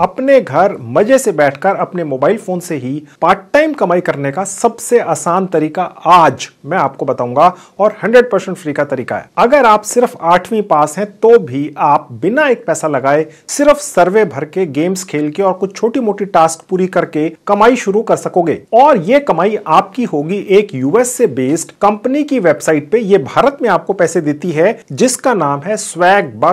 अपने घर मजे से बैठकर अपने मोबाइल फोन से ही पार्ट टाइम कमाई करने का सबसे आसान तरीका आज मैं आपको बताऊंगा और 100 परसेंट फ्री का तरीका है अगर आप सिर्फ आठवीं पास हैं तो भी आप बिना एक पैसा लगाए सिर्फ सर्वे भर के गेम्स खेल के और कुछ छोटी मोटी टास्क पूरी करके कमाई शुरू कर सकोगे और ये कमाई आपकी होगी एक यूएस से बेस्ड कंपनी की वेबसाइट पे ये भारत में आपको पैसे देती है जिसका नाम है स्वैग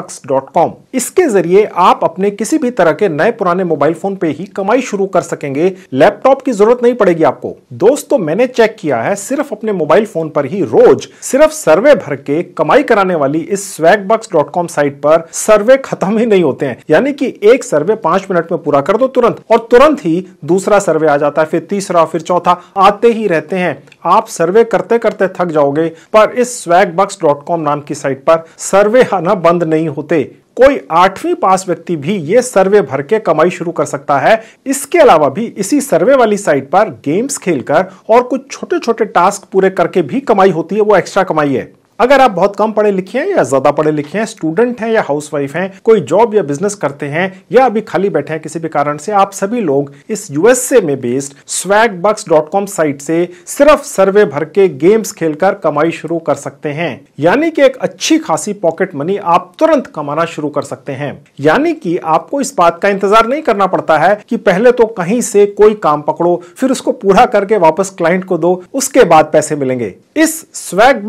इसके जरिए आप अपने किसी भी तरह के नए नए पुराने मोबाइल फोन पे ही कमाई शुरू कर सकेंगे लैपटॉप की जरूरत नहीं पड़ेगी आपको दोस्तों मैंने चेक किया है सिर्फ अपने मोबाइल फोन पर ही रोज सिर्फ सर्वे भर के कमाई कराने वाली इस swagbucks.com साइट पर सर्वे खत्म ही नहीं होते हैं यानी कि एक सर्वे पांच मिनट में पूरा कर दो तुरंत और तुरंत ही दूसरा सर्वे आ जाता है फिर तीसरा फिर चौथा आते ही रहते हैं आप सर्वे करते करते थक जाओगे पर इस swagbucks.com नाम की साइट पर सर्वे आना बंद नहीं होते कोई आठवीं पास व्यक्ति भी ये सर्वे भर के कमाई शुरू कर सकता है इसके अलावा भी इसी सर्वे वाली साइट पर गेम्स खेलकर और कुछ छोटे छोटे टास्क पूरे करके भी कमाई होती है वो एक्स्ट्रा कमाई है अगर आप बहुत कम पढ़े लिखे हैं या ज्यादा पढ़े लिखे हैं स्टूडेंट हैं या हाउसवाइफ हैं कोई जॉब या बिजनेस करते हैं या अभी खाली बैठे हैं किसी भी कारण से आप सभी लोग इस यूएसए में बेस्ड swagbucks.com साइट से सिर्फ सर्वे भर के गेम्स खेलकर कमाई शुरू कर सकते हैं यानी कि एक अच्छी खासी पॉकेट मनी आप तुरंत कमाना शुरू कर सकते हैं यानी की आपको इस बात का इंतजार नहीं करना पड़ता है की पहले तो कहीं से कोई काम पकड़ो फिर उसको पूरा करके वापस क्लाइंट को दो उसके बाद पैसे मिलेंगे इस स्वैग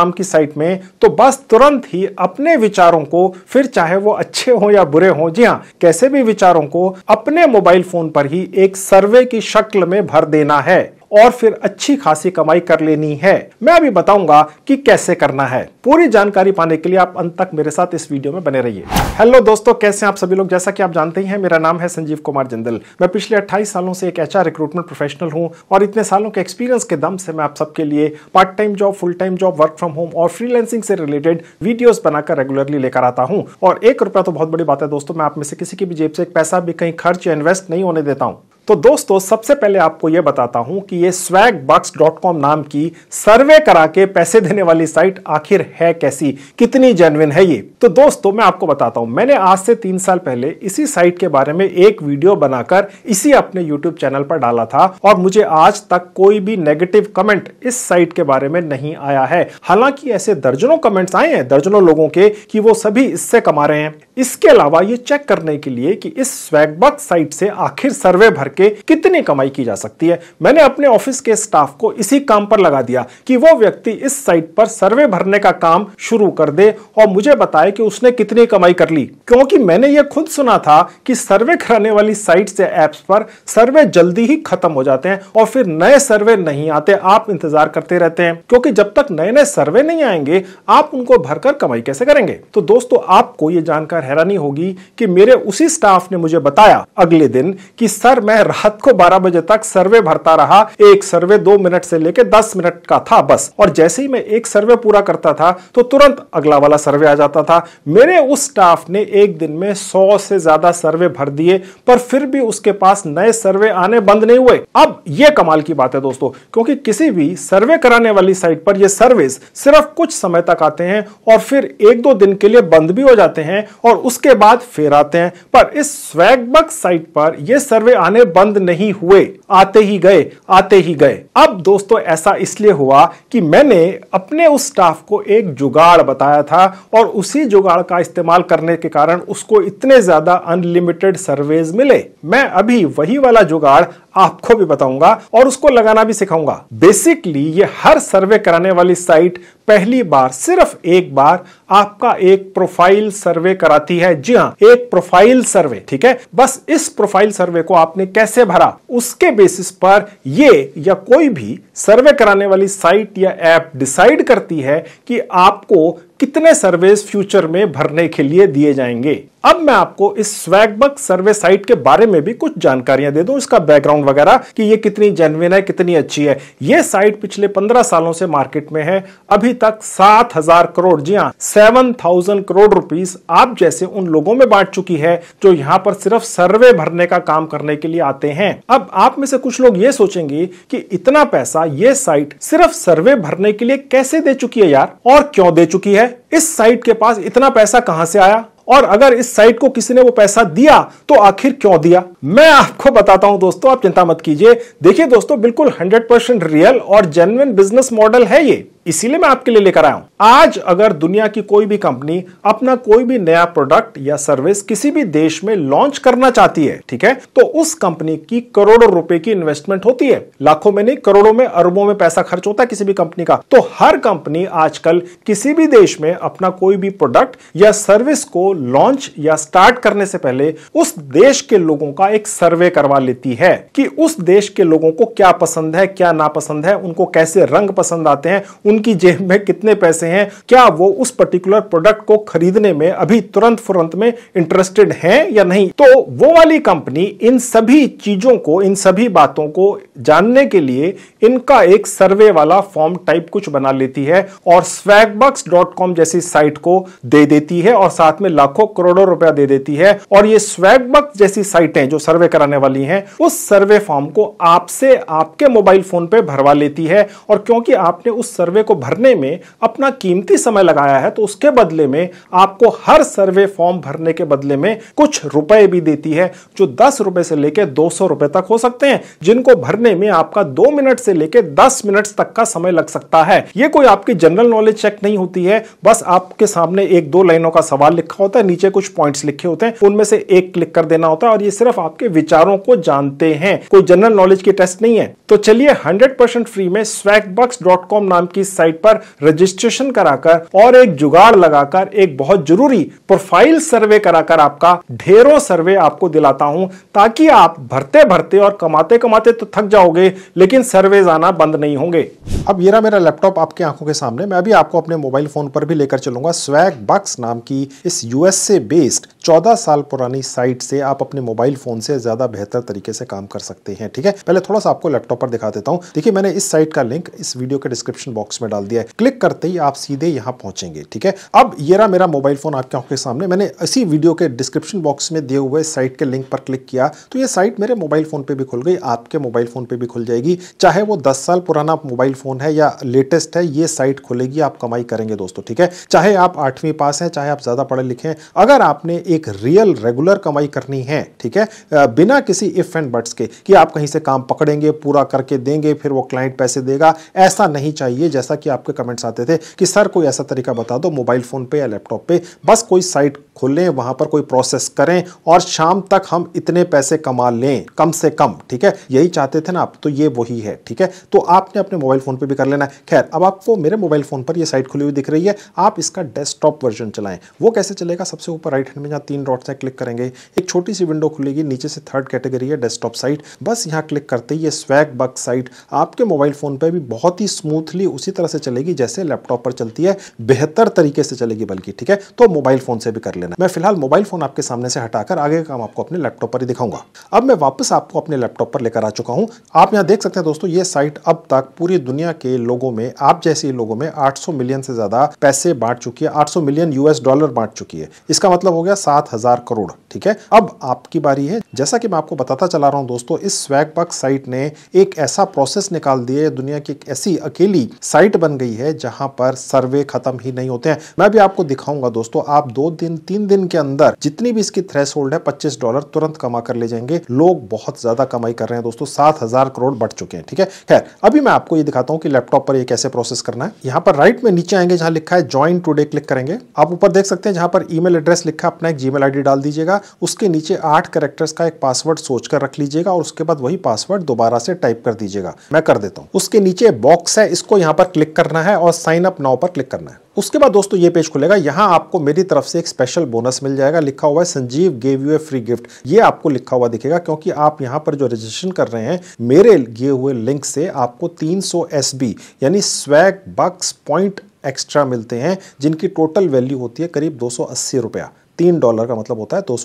नाम नाम की साइट में तो बस तुरंत ही अपने विचारों को फिर चाहे वो अच्छे हो या बुरे हो जी हाँ कैसे भी विचारों को अपने मोबाइल फोन पर ही एक सर्वे की शक्ल में भर देना है और फिर अच्छी खासी कमाई कर लेनी है मैं अभी बताऊंगा कि कैसे करना है पूरी जानकारी पाने के लिए आप अंत तक मेरे साथ इस वीडियो में बने रहिए हेलो दोस्तों कैसे आप सभी लोग जैसा कि आप जानते हैं मेरा नाम है संजीव कुमार जिंदल मैं पिछले अट्ठाईस सालों से एक एच रिक्रूटमेंट प्रोफेशनल हूँ और इतने सालों के एक्सपीरियंस के दम से मैं आप सबके लिए part time job full time job work from home और फ्रीलैंसिंग से रिलेटेड वीडियोस बनाकर रेगुलरली लेकर आता हूँ और एक रुपया तो बहुत बड़ी बात है दोस्तों मैं आप में से किसी की भी जेब से एक पैसा भी कहीं खर्च या इन्वेस्ट नहीं होने देता हूँ तो दोस्तों सबसे पहले आपको यह बताता हूं कि ये swagbucks.com नाम की सर्वे करा के पैसे देने वाली साइट आखिर है कैसी कितनी जेनविन है ये तो दोस्तों मैं आपको बताता हूं मैंने आज से तीन साल पहले इसी साइट के बारे में एक वीडियो बनाकर इसी अपने यूट्यूब चैनल पर डाला था और मुझे आज तक कोई भी नेगेटिव कमेंट इस साइट के बारे में नहीं आया है हालांकि ऐसे दर्जनों कमेंट्स आए हैं दर्जनों लोगों के कि वो सभी इससे कमा रहे हैं इसके अलावा ये चेक करने के लिए कि इस स्वैगबक साइट से आखिर सर्वे भर के कितनी कमाई की जा सकती है मैंने अपने ऑफिस के स्टाफ को इसी काम पर लगा दिया कि वो व्यक्ति इस साइट पर सर्वे भरने का काम शुरू कर दे और मुझे बताए कि उसने कितनी कमाई कर ली क्योंकि मैंने ये खुद सुना था कि सर्वे कराने वाली साइट से एप्स पर सर्वे जल्दी ही खत्म हो जाते हैं और फिर नए सर्वे नहीं आते आप इंतजार करते रहते हैं क्योंकि जब तक नए नए सर्वे नहीं आएंगे आप उनको भरकर कमाई कैसे करेंगे तो दोस्तों आपको ये जानकार हैरानी होगी कि मेरे उसी स्टाफ ने मुझे बताया अगले दिन कि सर मैं रात को 12 बजे तक सर्वे भरता रहा एक सर्वे दो मिनट से लेकर दस मिनट का था बस और जैसे ही मैं एक सर्वे पूरा करता था तो तुरंत अगला वाला सर्वे आ जाता था मेरे उस स्टाफ ने एक दिन में सौ से ज्यादा सर्वे भर दिए पर फिर भी उसके पास नए सर्वे आने बंद नहीं हुए अब यह कमाल की बात है दोस्तों क्योंकि किसी भी सर्वे कराने वाली साइट पर ये सर्विस सिर्फ कुछ समय तक आते हैं और फिर एक दो दिन के लिए बंद भी हो जाते हैं और उसके बाद फिर आते हैं पर इस स्वैगबक साइट पर ये सर्वे आने बंद नहीं हुए आते ही गए आते ही गए अब दोस्तों ऐसा इसलिए हुआ कि मैंने अपने उस स्टाफ को एक जुगाड़ बताया था और उसी जुगाड़ का इस्तेमाल करने के कारण उसको इतने ज्यादा अनलिमिटेड सर्वेज मिले मैं अभी वही वाला जुगाड़ आपको भी बताऊंगा और उसको लगाना भी सिखाऊंगा बेसिकली ये हर सर्वे कराने वाली साइट पहली बार सिर्फ एक बार आपका एक प्रोफाइल सर्वे कराती है जी हाँ एक प्रोफाइल सर्वे ठीक है बस इस प्रोफाइल सर्वे को आपने कैसे भरा उसके बेसिस पर ये या कोई भी सर्वे कराने वाली साइट या ऐप डिसाइड करती है कि आपको कितने सर्वेस फ्यूचर में भरने के लिए दिए जाएंगे अब मैं आपको इस स्वैगबक सर्वे साइट के बारे में भी कुछ जानकारियां दे दूं इसका बैकग्राउंड वगैरह कि ये कितनी जेनविन है कितनी अच्छी है ये साइट पिछले 15 सालों से मार्केट में है अभी तक 7000 करोड़ जी हाँ सेवन थाउजेंड करोड़ रुपीस आप जैसे उन लोगों में बांट चुकी है जो यहाँ पर सिर्फ सर्वे भरने का काम करने के लिए आते हैं अब आप में से कुछ लोग ये सोचेंगे कि इतना पैसा ये साइट सिर्फ सर्वे भरने के लिए कैसे दे चुकी है यार और क्यों दे चुकी है इस साइट के पास इतना पैसा कहां से आया और अगर इस साइट को किसी ने वो पैसा दिया तो आखिर क्यों दिया मैं आपको बताता हूं दोस्तों आप चिंता मत कीजिए देखिए दोस्तों बिल्कुल 100% रियल और जेनविन बिजनेस मॉडल है ये इसीलिए मैं आपके लिए लेकर आया हूं आज अगर दुनिया की कोई भी कंपनी अपना कोई भी नया प्रोडक्ट या सर्विस किसी भी देश में लॉन्च करना चाहती है ठीक है तो उस कंपनी की करोड़ों रुपए की इन्वेस्टमेंट होती है लाखों में नहीं करोड़ों में अरबों में पैसा खर्च होता है किसी भी कंपनी का तो हर कंपनी आजकल किसी भी देश में अपना कोई भी प्रोडक्ट या सर्विस को लॉन्च या स्टार्ट करने से पहले उस देश के लोगों का एक सर्वे करवा लेती है कि उस देश के लोगों को क्या पसंद है क्या नापसंद है उनको कैसे रंग पसंद आते हैं उनकी जेब में कितने पैसे हैं क्या वो उस पर्टिकुलर प्रोडक्ट को खरीदने में अभी तुरंत फुरंत में इंटरेस्टेड हैं या नहीं तो वो वाली कंपनी इन सभी चीजों को इन सभी बातों को जानने के लिए इनका एक सर्वे वाला फॉर्म टाइप कुछ बना लेती है और कॉम जैसी साइट को दे देती है और साथ में लाखों करोड़ों रुपया दे देती है और ये स्वैगबक्स जैसी साइटें जो सर्वे कराने वाली हैं उस सर्वे फॉर्म को आपसे आपके मोबाइल फोन पे भरवा लेती है और क्योंकि आपने उस सर्वे सर्वे को भरने में अपना कीमती समय लगाया है तो उसके बदले में आपको हर सर्वे फॉर्म भरने के बदले में कुछ रुपए भी देती है जो दस रुपए से लेकर दो सौ रुपए तक हो सकते हैं जिनको भरने में आपका दो मिनट से लेकर दस मिनट तक का समय लग सकता है ये कोई आपकी जनरल नॉलेज चेक नहीं होती है बस आपके सामने एक दो लाइनों का सवाल लिखा होता है नीचे कुछ पॉइंट्स लिखे होते हैं उनमें से एक क्लिक कर देना होता है और ये सिर्फ आपके विचारों को जानते हैं कोई जनरल नॉलेज की टेस्ट नहीं है तो चलिए हंड्रेड परसेंट फ्री में स्वैगबक्स डॉट कॉम नाम की इस साइट पर रजिस्ट्रेशन कराकर और एक जुगाड़ लगाकर एक बहुत जरूरी प्रोफाइल सर्वे कराकर आपका ढेरों सर्वे आपको दिलाता हूं ताकि आप भरते भरते और कमाते कमाते तो थक जाओगे लेकिन सर्वे आना बंद नहीं होंगे अब ये रहा मेरा लैपटॉप आपके आंखों के सामने मैं अभी आपको अपने मोबाइल फोन पर भी लेकर चलूंगा स्वैग बक्स नाम की इस यूएसए बेस्ड चौदह साल पुरानी साइट से आप अपने मोबाइल फोन से ज्यादा बेहतर तरीके से काम कर सकते हैं ठीक है पहले थोड़ा सा आपको लैपटॉप पर दिखा देता हूँ देखिए मैंने इस साइट का लिंक इस वीडियो के डिस्क्रिप्शन बॉक्स में डाल दिया है क्लिक करते ही आप सीधे यहां पहुंचेंगे ठीक है अब ये रहा मेरा मोबाइल फोन आपके आंखों के सामने मैंने इसी वीडियो के डिस्क्रिप्शन बॉक्स में दिए हुए साइट के लिंक पर क्लिक किया तो ये साइट मेरे मोबाइल फोन पर भी खुल गई आपके मोबाइल फोन पर भी खुल जाएगी चाहे वो दस साल पुराना मोबाइल फोन है या लेटेस्ट है ये साइट खुलेगी आप कमाई करेंगे दोस्तों ठीक है चाहे आप आठवीं पास है चाहे आप ज़्यादा पढ़े लिखे अगर आपने एक रियल रेगुलर कमाई करनी है ठीक है बिना किसी इफ एंड बट्स के कि आप कहीं से काम पकड़ेंगे पूरा करके देंगे फिर वो क्लाइंट पैसे देगा ऐसा नहीं चाहिए जैसा जैसा कि आपके कमेंट्स आते थे कि सर कोई ऐसा तरीका बता दो मोबाइल फ़ोन पे या लैपटॉप पे बस कोई साइट खोलें वहां पर कोई प्रोसेस करें और शाम तक हम इतने पैसे कमा लें कम से कम ठीक है यही चाहते थे ना आप तो ये वही है ठीक है तो आपने अपने मोबाइल फ़ोन पर भी कर लेना है खैर अब आपको मेरे मोबाइल फ़ोन पर यह साइट खुली हुई दिख रही है आप इसका डेस्कटॉप वर्जन चलाएं वो कैसे चलेगा सबसे ऊपर राइट हैंड में जहाँ तीन डॉट्स हैं क्लिक करेंगे एक छोटी सी विंडो खुलेगी नीचे से थर्ड कैटेगरी है डेस्कटॉप साइट बस यहाँ क्लिक करते ही ये स्वैग बग साइट आपके मोबाइल फ़ोन पर भी बहुत ही स्मूथली उसी तरह से चलेगी जैसे लैपटॉप पर चलती है बेहतर तरीके से चलेगी बल्कि ठीक है तो मोबाइल फ़ोन से भी कर लेना लेना मैं फिलहाल मोबाइल फोन आपके सामने से हटाकर आगे का काम आपको अपने लैपटॉप पर ही दिखाऊंगा अब मैं वापस आपको अपने लैपटॉप पर लेकर आ चुका हूँ आप यहाँ देख सकते हैं दोस्तों ये साइट अब तक पूरी दुनिया के लोगों में आप जैसे लोगों में आठ मिलियन से ज्यादा पैसे बांट चुकी है आठ मिलियन यूएस डॉलर बांट चुकी है इसका मतलब हो गया सात करोड़ ठीक है अब आपकी बारी है जैसा कि मैं आपको बताता चला रहा हूँ दोस्तों इस स्वैग साइट ने एक ऐसा प्रोसेस निकाल दिया है दुनिया की एक ऐसी अकेली साइट बन गई है जहां पर सर्वे खत्म ही नहीं होते हैं मैं भी आपको दिखाऊंगा दोस्तों आप दो दिन तीन तीन दिन के अंदर जितनी भी इसकी थ्रेस है पच्चीस डॉलर तुरंत कमा कर ले जाएंगे लोग बहुत ज्यादा कमाई कर रहे हैं दोस्तों सात हजार करोड़ बढ़ चुके हैं ठीक है खैर अभी मैं आपको ये दिखाता हूँ कि लैपटॉप पर ये कैसे प्रोसेस करना है यहाँ पर राइट में नीचे आएंगे जहां लिखा है ज्वाइन टूडे क्लिक करेंगे आप ऊपर देख सकते हैं जहां पर ईमेल एड्रेस लिखा अपना एक जीमेल मेल डाल दीजिएगा उसके नीचे आठ करेक्टर्स का एक पासवर्ड सोचकर रख लीजिएगा और उसके बाद वही पासवर्ड दोबारा से टाइप कर दीजिएगा मैं कर देता हूँ उसके नीचे बॉक्स है इसको यहाँ पर क्लिक करना है और साइन अप नाउ पर क्लिक करना है उसके बाद दोस्तों ये पेज खुलेगा यहाँ आपको मेरी तरफ से एक स्पेशल बोनस मिल जाएगा लिखा हुआ है Sanjeev gave you a free gift ये आपको लिखा हुआ दिखेगा क्योंकि आप यहाँ पर जो रजिस्ट्रेशन कर रहे हैं मेरे दिए हुए लिंक से आपको 300 सौ यानी स्वैग बक्स पॉइंट एक्स्ट्रा मिलते हैं जिनकी टोटल वैल्यू होती है करीब दो रुपया तीन डॉलर का मतलब होता है दो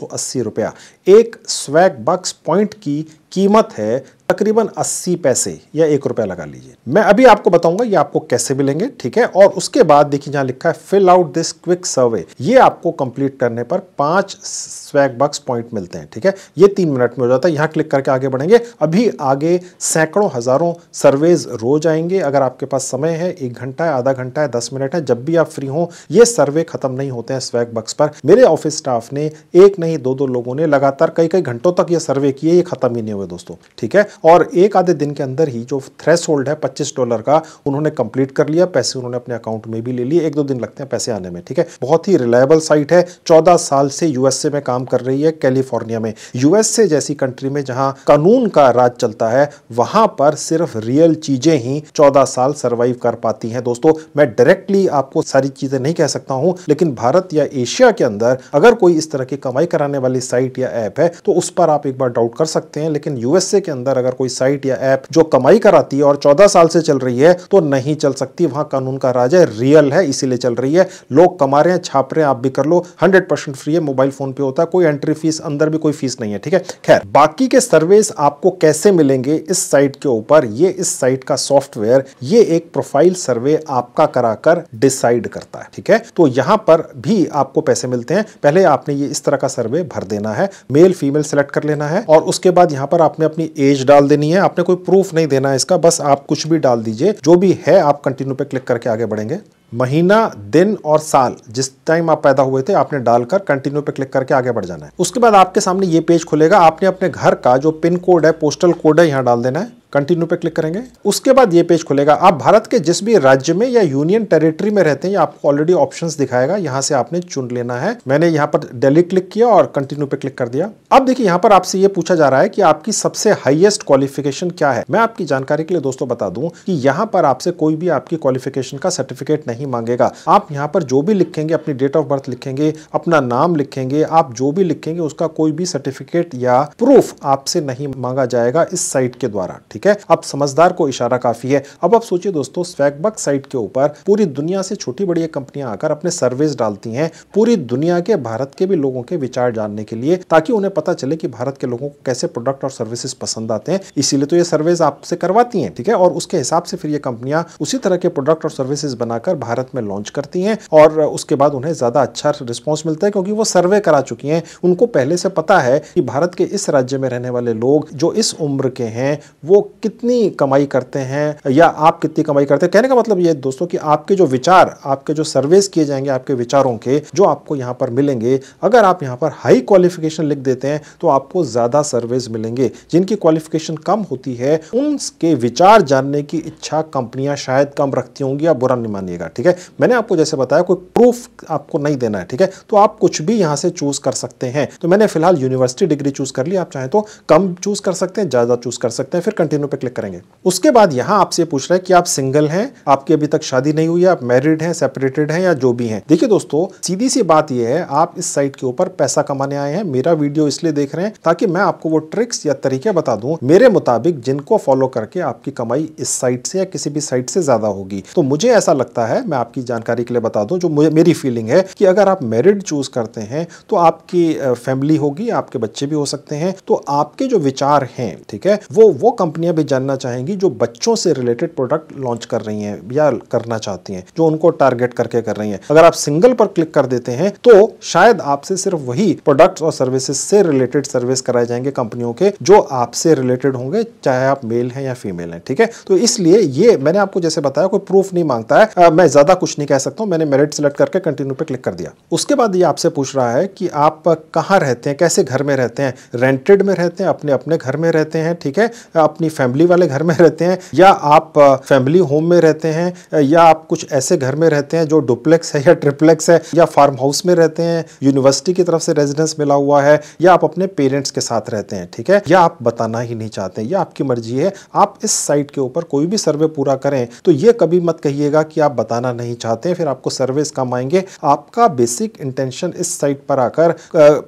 रुपया एक स्वैग बक्स पॉइंट की कीमत है तकरीबन 80 पैसे या एक रुपया लगा लीजिए मैं अभी आपको बताऊंगा ये आपको कैसे मिलेंगे ठीक है और उसके बाद देखिए जहां लिखा है fill out this quick survey ये आपको कंप्लीट करने पर पांच स्वैग बक्स पॉइंट मिलते हैं ठीक है ये तीन मिनट में हो जाता है यहां क्लिक करके आगे बढ़ेंगे अभी आगे सैकड़ों हजारों सर्वेज रोज आएंगे अगर आपके पास समय है एक घंटा है आधा घंटा है दस मिनट है जब भी आप फ्री हो ये सर्वे खत्म नहीं होते हैं स्वैग बक्स पर मेरे ऑफिस स्टाफ ने एक नहीं दो दो लोगों ने लगातार कई कई घंटों तक यह सर्वे किए ये खत्म ही नहीं हुए हुए दोस्तों ठीक है और एक आधे दिन के अंदर ही जो थ्रेस होल्ड है पच्चीस डॉलर का उन्होंने कंप्लीट कर लिया पैसे उन्होंने अपने अकाउंट में भी ले लिए एक दो दिन लगते हैं पैसे आने में ठीक है बहुत ही रिलायबल साइट है चौदह साल से यूएसए में काम कर रही है कैलिफोर्निया में यूएसए जैसी कंट्री में जहां कानून का राज चलता है वहां पर सिर्फ रियल चीजें ही चौदह साल सर्वाइव कर पाती हैं दोस्तों मैं डायरेक्टली आपको सारी चीजें नहीं कह सकता हूं लेकिन भारत या एशिया के अंदर अगर कोई इस तरह की कमाई कराने वाली साइट या ऐप है तो उस पर आप एक बार डाउट कर सकते हैं लेकिन लेकिन यूएसए के अंदर अगर कोई साइट या ऐप जो कमाई कराती है और चौदह साल से चल रही है तो नहीं चल सकती वहां कानून का राज है रियल है इसीलिए चल रही है लोग कमा रहे हैं छाप रहे हैं आप भी कर लो हंड्रेड परसेंट फ्री है मोबाइल फोन पे होता है कोई एंट्री फीस अंदर भी कोई फीस नहीं है ठीक है खैर बाकी के सर्विस आपको कैसे मिलेंगे इस साइट के ऊपर ये इस साइट का सॉफ्टवेयर ये एक प्रोफाइल सर्वे आपका कराकर डिसाइड करता है ठीक है तो यहां पर भी आपको पैसे मिलते हैं पहले आपने ये इस तरह का सर्वे भर देना है मेल फीमेल सेलेक्ट कर लेना है और उसके बाद यहाँ पर आपने अपनी एज डाल देनी है आपने कोई प्रूफ नहीं देना है इसका बस आप कुछ भी डाल दीजिए जो भी है आप कंटिन्यू पे क्लिक करके आगे बढ़ेंगे महीना दिन और साल जिस टाइम आप पैदा हुए थे आपने डालकर कंटिन्यू पे क्लिक करके आगे बढ़ जाना है उसके बाद आपके सामने ये पेज खुलेगा आपने अपने घर का जो पिन कोड है पोस्टल कोड है यहाँ डाल देना है कंटिन्यू पे क्लिक करेंगे उसके बाद ये पेज खुलेगा आप भारत के जिस भी राज्य में या यूनियन टेरिटरी में रहते हैं आपको ऑलरेडी ऑप्शन दिखाएगा यहाँ से आपने चुन लेना है मैंने यहाँ पर दिल्ली क्लिक किया और कंटिन्यू पे क्लिक कर दिया अब देखिए यहाँ पर आपसे ये पूछा जा रहा है कि आपकी सबसे हाइएस्ट क्वालिफिकेशन क्या है मैं आपकी जानकारी के लिए दोस्तों बता दू की यहाँ पर आपसे कोई भी आपकी क्वालिफिकेशन का सर्टिफिकेट नहीं मांगेगा आप यहाँ पर जो भी लिखेंगे अपनी डेट ऑफ बर्थ लिखेंगे अपना नाम लिखेंगे आप जो भी लिखेंगे उसका कोई भी सर्टिफिकेट या प्रूफ आपसे नहीं मांगा जाएगा इस साइट के द्वारा ठीक ठीक है अब समझदार को इशारा काफी है अब आप सोचिए दोस्तों स्वैगबक साइट के ऊपर पूरी दुनिया से छोटी बड़ी कंपनियां आकर अपने सर्वेज डालती हैं पूरी दुनिया के भारत के भी लोगों के विचार जानने के लिए ताकि उन्हें पता चले कि भारत के लोगों को कैसे प्रोडक्ट और सर्विसेज पसंद आते हैं इसीलिए तो ये सर्वेज आपसे करवाती हैं ठीक है और उसके हिसाब से फिर ये कंपनियां उसी तरह के प्रोडक्ट और सर्विसेज बनाकर भारत में लॉन्च करती हैं और उसके बाद उन्हें ज्यादा अच्छा रिस्पॉन्स मिलता है क्योंकि वो सर्वे करा चुकी हैं उनको पहले से पता है कि भारत के इस राज्य में रहने वाले लोग जो इस उम्र के हैं वो कितनी कमाई करते हैं या आप कितनी कमाई करते हैं कहने का मतलब ये दोस्तों कि आपके जो विचार आपके जो सर्वेस किए जाएंगे आपके विचारों के जो आपको यहाँ पर मिलेंगे अगर आप यहाँ पर हाई क्वालिफिकेशन लिख देते हैं तो आपको ज़्यादा सर्वेस मिलेंगे जिनकी क्वालिफिकेशन कम होती है उनके विचार जानने की इच्छा कंपनियाँ शायद कम रखती होंगी या बुरा नहीं मानिएगा ठीक है मैंने आपको जैसे बताया कोई प्रूफ आपको नहीं देना है ठीक है तो आप कुछ भी यहाँ से चूज कर सकते हैं तो मैंने फिलहाल यूनिवर्सिटी डिग्री चूज कर ली आप चाहें तो कम चूज कर सकते हैं ज़्यादा चूज कर सकते हैं फिर कंटिन्यू तीनों पे क्लिक करेंगे उसके बाद यहाँ आपसे पूछ रहा है कि आप सिंगल हैं आपकी अभी तक शादी नहीं हुई है आप मैरिड हैं सेपरेटेड हैं या जो भी हैं देखिए दोस्तों सीधी सी बात यह है आप इस साइट के ऊपर पैसा कमाने आए हैं मेरा वीडियो इसलिए देख रहे हैं ताकि मैं आपको वो ट्रिक्स या तरीके बता दूं मेरे मुताबिक जिनको फॉलो करके आपकी कमाई इस साइट से या किसी भी साइट से ज्यादा होगी तो मुझे ऐसा लगता है मैं आपकी जानकारी के लिए बता दूं जो मेरी फीलिंग है कि अगर आप मैरिड चूज करते हैं तो आपकी फैमिली होगी आपके बच्चे भी हो सकते हैं तो आपके जो विचार हैं ठीक है वो वो कंपनी कंपनियां भी जानना चाहेंगी जो बच्चों से रिलेटेड प्रोडक्ट लॉन्च कर रही हैं या करना चाहती हैं जो उनको टारगेट करके कर रही हैं अगर आप सिंगल पर क्लिक कर देते हैं तो शायद आपसे सिर्फ वही प्रोडक्ट्स और सर्विसेज से रिलेटेड सर्विस कराए जाएंगे कंपनियों के जो आपसे रिलेटेड होंगे चाहे आप मेल हैं या फीमेल हैं ठीक है तो इसलिए ये मैंने आपको जैसे बताया कोई प्रूफ नहीं मांगता है आ, मैं ज्यादा कुछ नहीं कह सकता हूं मैंने मेरिट सिलेक्ट करके कंटिन्यू पर क्लिक कर दिया उसके बाद ये आपसे पूछ रहा है कि आप कहाँ रहते हैं कैसे घर में रहते हैं रेंटेड में रहते हैं अपने अपने घर में रहते हैं ठीक है अपनी फैमिली वाले घर में रहते हैं या आप फैमिली होम में रहते हैं या आप कुछ ऐसे घर में रहते हैं जो डुप्लेक्स है या ट्रिप्लेक्स है या फार्म हाउस में रहते हैं यूनिवर्सिटी की तरफ से रेजिडेंस मिला हुआ है या आप अपने पेरेंट्स के साथ रहते हैं ठीक है या आप बताना ही नहीं चाहते या आपकी मर्जी है आप इस साइट के ऊपर कोई भी सर्वे पूरा करें तो ये कभी मत कहिएगा कि आप बताना नहीं चाहते फिर आपको सर्वे कम आएंगे आपका बेसिक इंटेंशन इस साइट पर आकर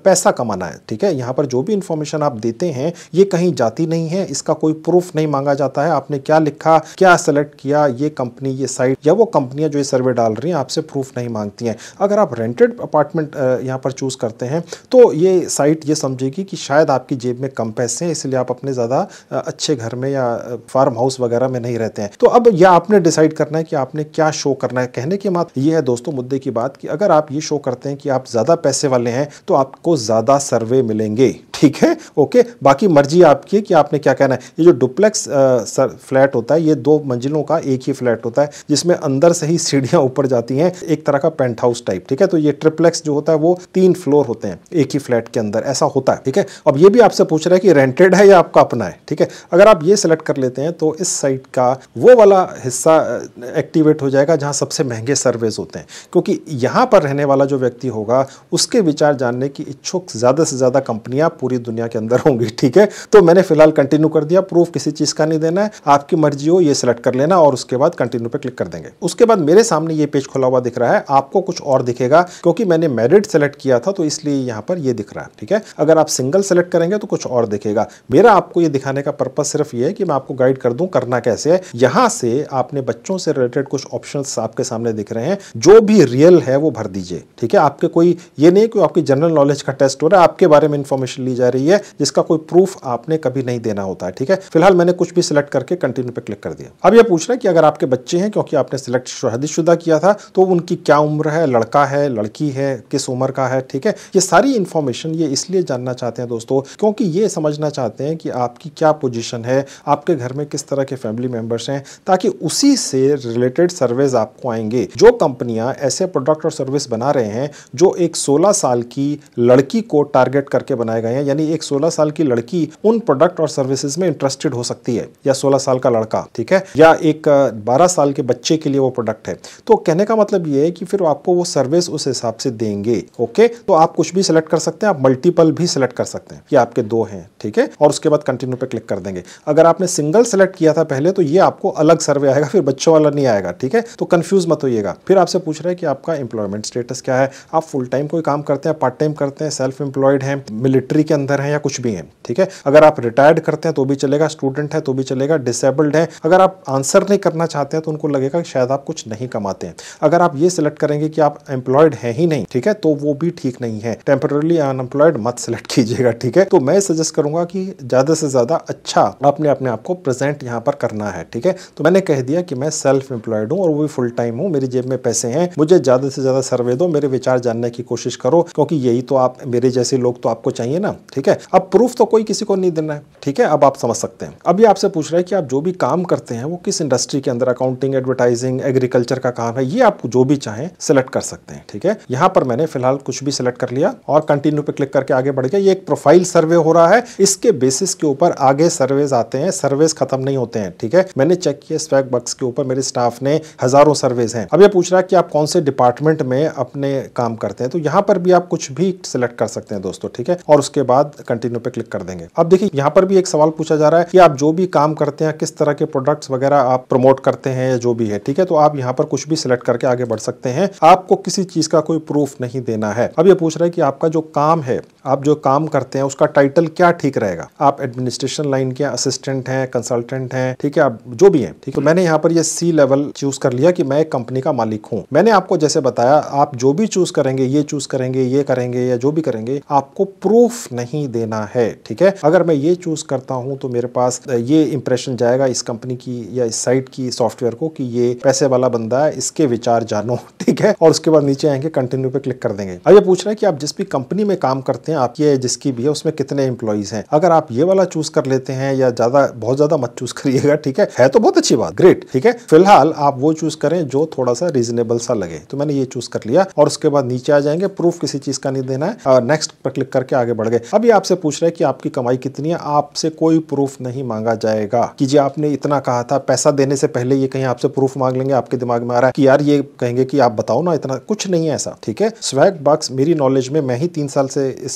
पैसा कमाना है ठीक है यहाँ पर जो भी इंफॉर्मेशन आप देते हैं ये कहीं जाती नहीं है इसका कोई प्रो प्रूफ नहीं मांगा जाता है आपने क्या लिखा क्या सेलेक्ट किया ये कंपनी ये साइट या वो कंपनियां जो ये सर्वे डाल रही हैं आपसे प्रूफ नहीं मांगती हैं अगर आप रेंटेड अपार्टमेंट यहाँ पर चूज़ करते हैं तो ये साइट ये समझेगी कि शायद आपकी जेब में कम पैसे हैं इसलिए आप अपने ज़्यादा अच्छे घर में या फार्म हाउस वगैरह में नहीं रहते हैं तो अब यह आपने डिसाइड करना है कि आपने क्या शो करना है कहने की बात यह है दोस्तों मुद्दे की बात कि अगर आप ये शो करते हैं कि आप ज़्यादा पैसे वाले हैं तो आपको ज़्यादा सर्वे मिलेंगे ठीक है ओके बाकी मर्जी आपकी है कि आपने क्या कहना है ये जो डुप्लेक्स सर फ्लैट होता है ये दो मंजिलों का एक ही फ्लैट होता है जिसमें अंदर से ही सीढ़ियां ऊपर जाती हैं एक तरह का पेंट हाउस टाइप ठीक है तो ये ट्रिप्लेक्स जो होता है वो तीन फ्लोर होते हैं एक ही फ्लैट के अंदर ऐसा होता है ठीक है अब ये भी आपसे पूछ रहा है कि रेंटेड है या आपका अपना है ठीक है अगर आप ये सिलेक्ट कर लेते हैं तो इस साइट का वो वाला हिस्सा एक्टिवेट हो जाएगा जहाँ सबसे महंगे सर्वेज होते हैं क्योंकि यहाँ पर रहने वाला जो व्यक्ति होगा उसके विचार जानने की इच्छुक ज़्यादा से ज़्यादा कंपनियां पूरी दुनिया के अंदर होंगी ठीक है तो मैंने फिलहाल कंटिन्यू कर दिया प्रूफ किसी चीज़ का नहीं देना है आपकी मर्जी हो ये सिलेक्ट कर लेना और उसके बाद कंटिन्यू पे क्लिक कर देंगे उसके बाद मेरे सामने ये पेज खुला हुआ दिख रहा है आपको कुछ और दिखेगा क्योंकि मैंने मेरिट सेलेक्ट किया था तो इसलिए यहाँ पर ये दिख रहा है ठीक है अगर आप सिंगल सेलेक्ट करेंगे तो कुछ और दिखेगा मेरा आपको ये दिखाने का पर्पज सिर्फ ये है कि मैं आपको गाइड कर दूँ करना कैसे है यहाँ से आपने बच्चों से रिलेटेड कुछ ऑप्शन आपके सामने दिख रहे हैं जो भी रियल है वो भर दीजिए ठीक है आपके कोई ये नहीं कि आपकी जनरल नॉलेज का टेस्ट हो रहा है आपके बारे में इन्फॉर्मेशन ली जा रही है जिसका कोई प्रूफ आपने कभी नहीं देना होता है ठीक है फिलहाल मैंने कुछ भी सिलेक्ट करके कंटिन्यू पे क्लिक कर दिया अब यह पूछ रहे हैं कि अगर आपके बच्चे हैं क्योंकि आपने सिलेक्ट शहदीशुदा किया था तो उनकी क्या उम्र है लड़का है लड़की है किस उम्र का है ठीक है ये सारी इंफॉर्मेशन ये इसलिए जानना चाहते हैं दोस्तों क्योंकि ये समझना चाहते हैं कि आपकी क्या पोजिशन है आपके घर में किस तरह के फैमिली मेंबर्स हैं ताकि उसी से रिलेटेड सर्वेज आपको आएंगे जो कंपनियां ऐसे प्रोडक्ट और सर्विस बना रहे हैं जो एक 16 साल की लड़की को टारगेट करके बनाए गए हैं यानी एक 16 साल की लड़की उन प्रोडक्ट और सर्विसेज में इंटरेस्टेड हो सकती है या 16 साल का लड़का ठीक है या एक 12 साल के बच्चे के लिए वो प्रोडक्ट है तो कहने का मतलब ये है कि फिर आपको वो सर्विस उस हिसाब से देंगे ओके तो आप कुछ भी सिलेक्ट कर सकते हैं आप मल्टीपल भी सिलेक्ट कर सकते हैं ये आपके दो हैं ठीक है और उसके बाद कंटिन्यू पर क्लिक कर देंगे अगर आपने सिंगल सेलेक्ट किया था पहले तो ये आपको अलग सर्वे आएगा फिर बच्चों वाला नहीं आएगा ठीक है तो कंफ्यूज मत होइएगा फिर आपसे पूछ रहे हैं कि आपका एम्प्लॉयमेंट स्टेटस क्या है आप फुल टाइम कोई काम करते हैं पार्ट टाइम करते हैं सेल्फ एम्प्लॉयड है मिलिट्री के अंदर है या कुछ भी है ठीक है अगर आप रिटायर्ड करते हैं तो भी चलेगा स्टूडेंट है तो भी चलेगा डिसेबल्ड है अगर आप आंसर नहीं करना चाहते हैं तो उनको लगेगा कि शायद आप कुछ नहीं कमाते हैं अगर आप ये सिलेक्ट करेंगे कि आप एम्प्लॉयड है ही नहीं ठीक है तो वो भी ठीक नहीं है टेम्परली अनएम्प्लॉयड मत सिलेक्ट कीजिएगा ठीक है तो मैं सजेस्ट करूंगा कि ज़्यादा से ज़्यादा अच्छा आपने अपने आप को प्रेजेंट यहाँ पर करना है ठीक है तो मैंने कह दिया कि मैं सेल्फ एम्प्लॉयड हूँ और वो भी फुल टाइम हूँ मेरी जेब में पैसे हैं मुझे ज़्यादा से ज़्यादा सर्वे दो मेरे विचार जानने की कोशिश करो क्योंकि यही तो आप मेरे जैसे लोग तो आपको चाहिए ना ठीक है अब प्रूफ तो कोई किसी को नहीं देना है ठीक है अब आप समझ सकते हैं अब ये आपसे पूछ रहा है कि आप जो भी काम करते हैं वो किस इंडस्ट्री के अंदर अकाउंटिंग एडवर्टाइजिंग एग्रीकल्चर का काम है ये आप जो भी चाहें सेलेक्ट कर सकते हैं ठीक है यहाँ पर मैंने फिलहाल कुछ भी सिलेक्ट कर लिया और कंटिन्यू पे क्लिक करके आगे बढ़ गया ये एक प्रोफाइल सर्वे हो रहा है इसके बेसिस के ऊपर आगे सर्वेज आते हैं सर्वेज खत्म नहीं होते हैं ठीक है मैंने चेक किया स्वैग बक्स के ऊपर मेरे स्टाफ ने हजारों सर्वेज हैं अब ये पूछ रहा है कि आप कौन से डिपार्टमेंट में अपने काम करते हैं तो यहाँ पर भी आप कुछ भी सिलेक्ट कर सकते हैं दोस्तों ठीक है और उसके बाद बाद कंटिन्यू पे क्लिक कर देंगे अब देखिए यहाँ पर भी एक सवाल पूछा जा रहा है कि आप जो भी काम करते हैं किस तरह के प्रोडक्ट्स वगैरह आप प्रमोट करते हैं या जो भी है ठीक है तो आप यहाँ पर कुछ भी सिलेक्ट करके आगे बढ़ सकते हैं आपको किसी चीज का कोई प्रूफ नहीं देना है अब ये पूछ रहे है कि आपका जो काम है आप जो काम करते हैं उसका टाइटल क्या ठीक रहेगा आप एडमिनिस्ट्रेशन लाइन के असिस्टेंट हैं कंसल्टेंट हैं ठीक है आप जो भी हैं ठीक है तो मैंने यहाँ पर ये सी लेवल चूज कर लिया कि मैं एक कंपनी का मालिक हूँ मैंने आपको जैसे बताया आप जो भी चूज करेंगे ये चूज करेंगे ये करेंगे या जो भी करेंगे आपको प्रूफ नहीं देना है ठीक है अगर मैं ये चूज करता हूं तो मेरे पास ये इंप्रेशन जाएगा इस कंपनी की या इस साइट की सॉफ्टवेयर को कि ये पैसे वाला बंदा है इसके विचार जानो ठीक है और उसके बाद नीचे आएंगे कंटिन्यू पे क्लिक कर देंगे अब ये पूछ रहे हैं कि आप जिस भी कंपनी में काम करते हैं आपकी जिसकी भी है उसमें कितने एम्प्लॉयज है अगर आप ये वाला चूज कर लेते हैं या ज्यादा बहुत ज्यादा मत चूज करिएगा ठीक है है तो बहुत अच्छी बात ग्रेट ठीक है फिलहाल आप वो चूज करें जो थोड़ा सा रीजनेबल सा लगे तो मैंने ये चूज कर लिया और उसके बाद नीचे आ जाएंगे प्रूफ किसी चीज का नहीं देना है नेक्स्ट पर क्लिक करके आगे बढ़ गए अभी आपसे पूछ रहा है कि आपकी कमाई कितनी है आपसे कोई प्रूफ नहीं मांगा जाएगा कि जी आपने इतना कहा था पैसा देने से पहले ये कहीं आपसे प्रूफ मांग लेंगे आपके दिमाग में आ रहा है कि यार ये कहेंगे कि आप बताओ ना इतना कुछ नहीं है ऐसा ठीक है स्वैग बॉक्स मेरी नॉलेज में मैं ही तीन साल से इस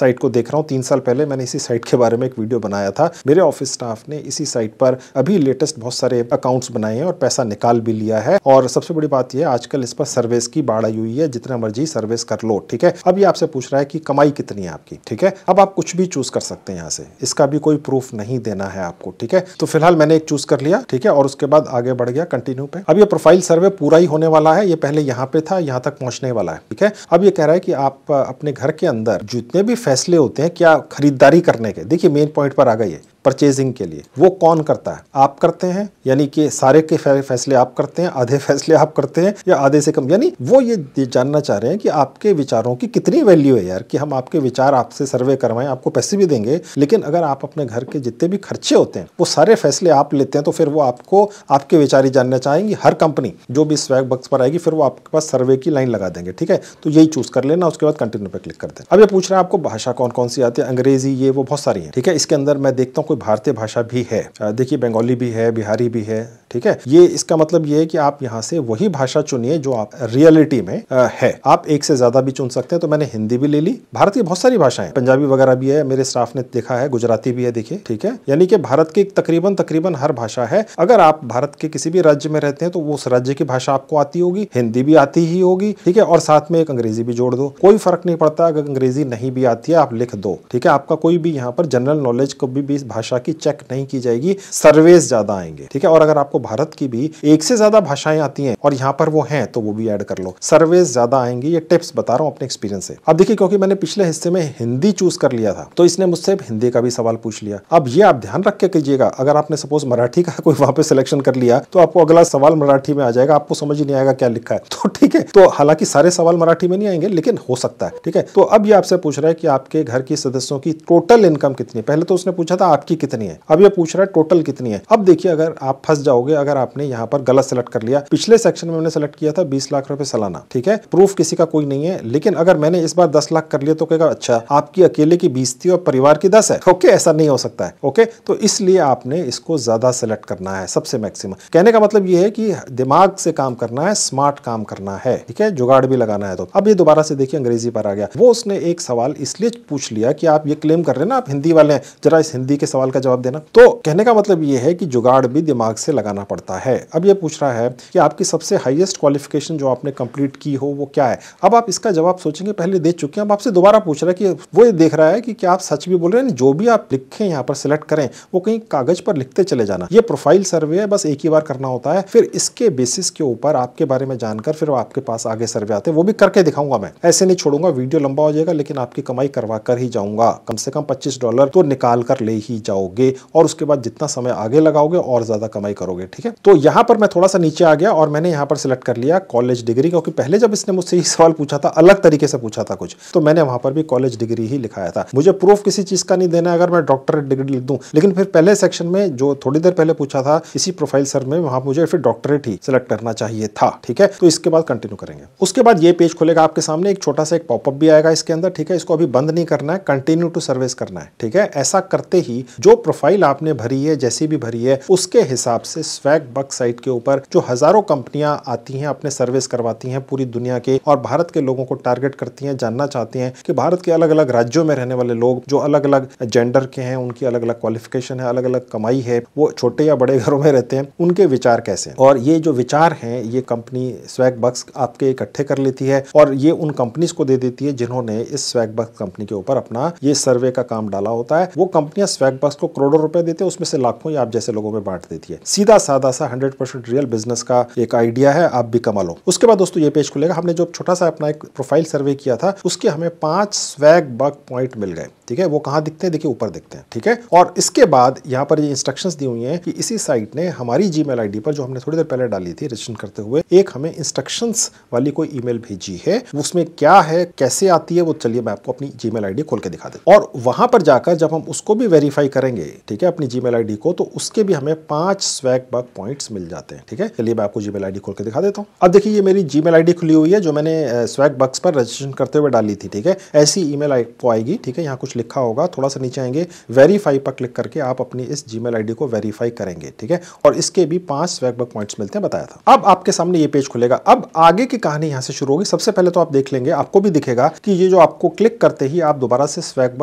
साइट को देख रहा हूँ तीन साल पहले मैंने इसी साइट के बारे में एक वीडियो बनाया था मेरे ऑफिस स्टाफ ने इसी साइट पर अभी लेटेस्ट बहुत सारे अकाउंट्स बनाए हैं और पैसा निकाल भी लिया है और सबसे बड़ी बात यह आजकल इस पर सर्विस की बाढ़ आई हुई है जितना मर्जी सर्विस कर लो ठीक है अभी आपसे पूछ रहा है कि कमाई कितनी है आपकी ठीक है है अब आप कुछ भी चूज कर सकते हैं यहाँ से इसका भी कोई प्रूफ नहीं देना है आपको ठीक है तो फिलहाल मैंने एक चूज कर लिया ठीक है और उसके बाद आगे बढ़ गया कंटिन्यू पे अब ये प्रोफाइल सर्वे पूरा ही होने वाला है ये पहले यहाँ पे था यहाँ तक पहुंचने वाला है ठीक है अब ये कह रहा है कि आप अपने घर के अंदर जितने भी फैसले होते हैं क्या खरीदारी करने के देखिए मेन पॉइंट पर आ गई है परचेजिंग के लिए वो कौन करता है आप करते हैं यानी कि सारे के फैसले आप करते हैं आधे फैसले आप करते हैं या आधे से कम यानी वो ये जानना चाह रहे हैं कि आपके विचारों की कितनी वैल्यू है यार कि हम आपके विचार आपसे सर्वे करवाएं आपको पैसे भी देंगे लेकिन अगर आप अपने घर के जितने भी खर्चे होते हैं वो सारे फैसले आप लेते हैं तो फिर वो आपको आपके विचार ही जानना चाहेंगी हर कंपनी जो भी स्वैग बक्स पर आएगी फिर वो आपके पास सर्वे की लाइन लगा देंगे ठीक है तो यही चूज कर लेना उसके बाद कंटिन्यू पर क्लिक कर दे अब ये पूछ रहे हैं आपको भाषा कौन कौन सी आती है अंग्रेजी ये वो बहुत सारी है ठीक है इसके अंदर मैं देखता हूँ कोई भारतीय भाषा भी है देखिए बंगाली भी है बिहारी भी है ठीक है ये इसका मतलब ये है कि आप यहाँ से वही भाषा चुनिए जो आप रियलिटी में आ, है आप एक से ज्यादा भी चुन सकते हैं तो मैंने हिंदी भी ले ली भारत की बहुत सारी भाषाएं पंजाबी वगैरह भी है मेरे स्टाफ ने देखा है गुजराती भी है देखिए ठीक है यानी कि भारत की तकरीबन तकरीबन हर भाषा है अगर आप भारत के किसी भी राज्य में रहते हैं तो उस राज्य की भाषा आपको आती होगी हिंदी भी आती ही होगी ठीक है और साथ में एक अंग्रेजी भी जोड़ दो कोई फर्क नहीं पड़ता अगर अंग्रेजी नहीं भी आती है आप लिख दो ठीक है आपका कोई भी यहाँ पर जनरल नॉलेज कभी भी इस भाषा की चेक नहीं की जाएगी सर्वेस ज्यादा आएंगे ठीक है और अगर आपको भारत की भी एक से ज्यादा भाषाएं आती हैं और यहाँ पर वो हैं तो वो भी ऐड कर लो सर्वे ज्यादा आएंगे ये टिप्स बता रहा हूँ अपने एक्सपीरियंस से अब देखिए क्योंकि मैंने पिछले हिस्से में हिंदी चूज कर लिया था तो इसने मुझसे हिंदी का भी सवाल पूछ लिया अब ये आप ध्यान रख के कीजिएगा अगर आपने सपोज मराठी का कोई वहां पर सिलेक्शन कर लिया तो आपको अगला सवाल मराठी में आ जाएगा आपको समझ नहीं आएगा क्या लिखा है तो ठीक है तो हालांकि सारे सवाल मराठी में नहीं आएंगे लेकिन हो सकता है ठीक है तो अब ये आपसे पूछ रहा है कि आपके घर के सदस्यों की टोटल इनकम कितनी है पहले तो उसने पूछा था आपकी कितनी है अब ये पूछ रहा है टोटल कितनी है अब देखिए अगर आप फंस जाओगे करोगे अगर आपने यहाँ पर गलत सेलेक्ट कर लिया पिछले सेक्शन में मैंने सेलेक्ट किया था बीस लाख रुपए सालाना ठीक है प्रूफ किसी का कोई नहीं है लेकिन अगर मैंने इस बार दस लाख कर लिया तो कहेगा अच्छा आपकी अकेले की बीस थी और परिवार की दस है ओके ऐसा नहीं हो सकता है ओके तो इसलिए आपने इसको ज्यादा सेलेक्ट करना है सबसे मैक्सिमम कहने का मतलब ये है कि दिमाग से काम करना है स्मार्ट काम करना है ठीक है जुगाड़ भी लगाना है तो अब ये दोबारा से देखिए अंग्रेजी पर आ गया वो उसने एक सवाल इसलिए पूछ लिया कि आप ये क्लेम कर रहे हैं ना आप हिंदी वाले हैं जरा इस हिंदी के सवाल का जवाब देना तो कहने का मतलब ये है कि जुगाड़ भी दिमाग से लगाना करना पड़ता है अब ये पूछ रहा है कि आपकी सबसे हाईएस्ट क्वालिफिकेशन जो आपने कंप्लीट की हो वो क्या है अब आप इसका जवाब सोचेंगे पहले दे चुके हैं अब आपसे दोबारा पूछ रहा है कि वो ये देख रहा है कि क्या आप सच भी बोल रहे हैं जो भी आप लिखें यहाँ पर सिलेक्ट करें वो कहीं कागज पर लिखते चले जाना ये प्रोफाइल सर्वे है बस एक ही बार करना होता है फिर इसके बेसिस के ऊपर आपके बारे में जानकर फिर आपके पास आगे सर्वे आते हैं वो भी करके दिखाऊंगा मैं ऐसे नहीं छोड़ूंगा वीडियो लंबा हो जाएगा लेकिन आपकी कमाई करवा कर ही जाऊंगा कम से कम पच्चीस डॉलर तो निकाल कर ले ही जाओगे और उसके बाद जितना समय आगे लगाओगे और ज्यादा कमाई करोगे ठीक है तो यहां पर मैं थोड़ा सा नीचे आ गया और मैंने यहां पर सिलेक्ट कर लिया कॉलेज डिग्री क्योंकि पहले जब इसने मुझसे ये सवाल पूछा था अलग तरीके से पूछा था कुछ तो मैंने वहां पर भी कॉलेज डिग्री ही लिखाया था मुझे प्रूफ किसी चीज़ का नहीं देना अगर मैं डॉक्टरेट डिग्री लिख दूँ लेकिन फिर पहले सेक्शन में जो थोड़ी देर पहले पूछा था इसी प्रोफाइल सर में वहां मुझे फिर डॉक्टरेट ही सिलेक्ट करना चाहिए था ठीक है तो इसके बाद कंटिन्यू करेंगे उसके बाद ये पेज खुलेगा आपके सामने एक छोटा सा एक पॉपअप भी आएगा इसके अंदर ठीक है इसको अभी बंद नहीं करना है कंटिन्यू टू सर्विस करना है ठीक है ऐसा करते ही जो प्रोफाइल आपने भरी है जैसी भी भरी है उसके हिसाब से स्वैग बक साइट के ऊपर जो हजारों कंपनियां आती हैं अपने सर्विस करवाती हैं पूरी दुनिया के और भारत के लोगों को टारगेट करती हैं जानना चाहती हैं कि भारत के अलग अलग राज्यों में रहने वाले लोग जो अलग अलग जेंडर के हैं उनकी अलग अलग क्वालिफिकेशन है अलग अलग कमाई है वो छोटे या बड़े घरों में रहते हैं उनके विचार कैसे हैं और ये जो विचार हैं ये कंपनी स्वैग बक्स आपके इकट्ठे कर लेती है और ये उन कंपनीज को दे देती है जिन्होंने इस स्वैग बक्स कंपनी के ऊपर अपना ये सर्वे का काम डाला होता है वो कंपनियां स्वैग बक्स को करोड़ों रुपए देते हैं उसमें से लाखों या आप जैसे लोगों में बांट देती है सीधा सीधा साधा सा हंड्रेड परसेंट रियल बिजनेस का एक आइडिया है आप भी कमा लो उसके बाद दोस्तों ये पेज खुलेगा हमने जो छोटा सा अपना एक प्रोफाइल सर्वे किया था उसके हमें पांच स्वैग बग पॉइंट मिल गए ठीक है वो कहाँ दिखते हैं देखिए ऊपर दिखते हैं ठीक है और इसके बाद यहाँ पर ये इंस्ट्रक्शन दी हुई है कि इसी साइट ने हमारी जी मेल पर जो हमने थोड़ी देर पहले डाली थी रजिस्टर करते हुए एक हमें इंस्ट्रक्शन वाली कोई ई भेजी है उसमें क्या है कैसे आती है वो चलिए मैं आपको अपनी जी मेल खोल के दिखा दे और वहां पर जाकर जब हम उसको भी वेरीफाई करेंगे ठीक है अपनी जी मेल को तो उसके भी हमें पांच स्वैग बाद पॉइंट्स मिल जाते हैं ठीक है चलिए मैं आपको जी मेल खोल के दिखा देता हूँ अब देखिए ये मेरी जी मेल खुली हुई है जो मैंने स्वैग बक्स पर रजिस्ट्रेशन करते हुए डाली थी ठीक है ऐसी ई मेल आएगी ठीक है यहाँ कुछ लिखा होगा थोड़ा सा नीचे आएंगे वेरीफाई पर क्लिक करके आप अपनी इस जी मेल को वेरीफाई करेंगे ठीक है और इसके भी पांच स्वैग बक पॉइंट्स मिलते हैं बताया था अब आपके सामने ये पेज खुलेगा अब आगे की कहानी यहाँ से शुरू होगी सबसे पहले तो आप देख लेंगे आपको भी दिखेगा कि ये जो आपको क्लिक करते ही आप दोबारा से स्वैग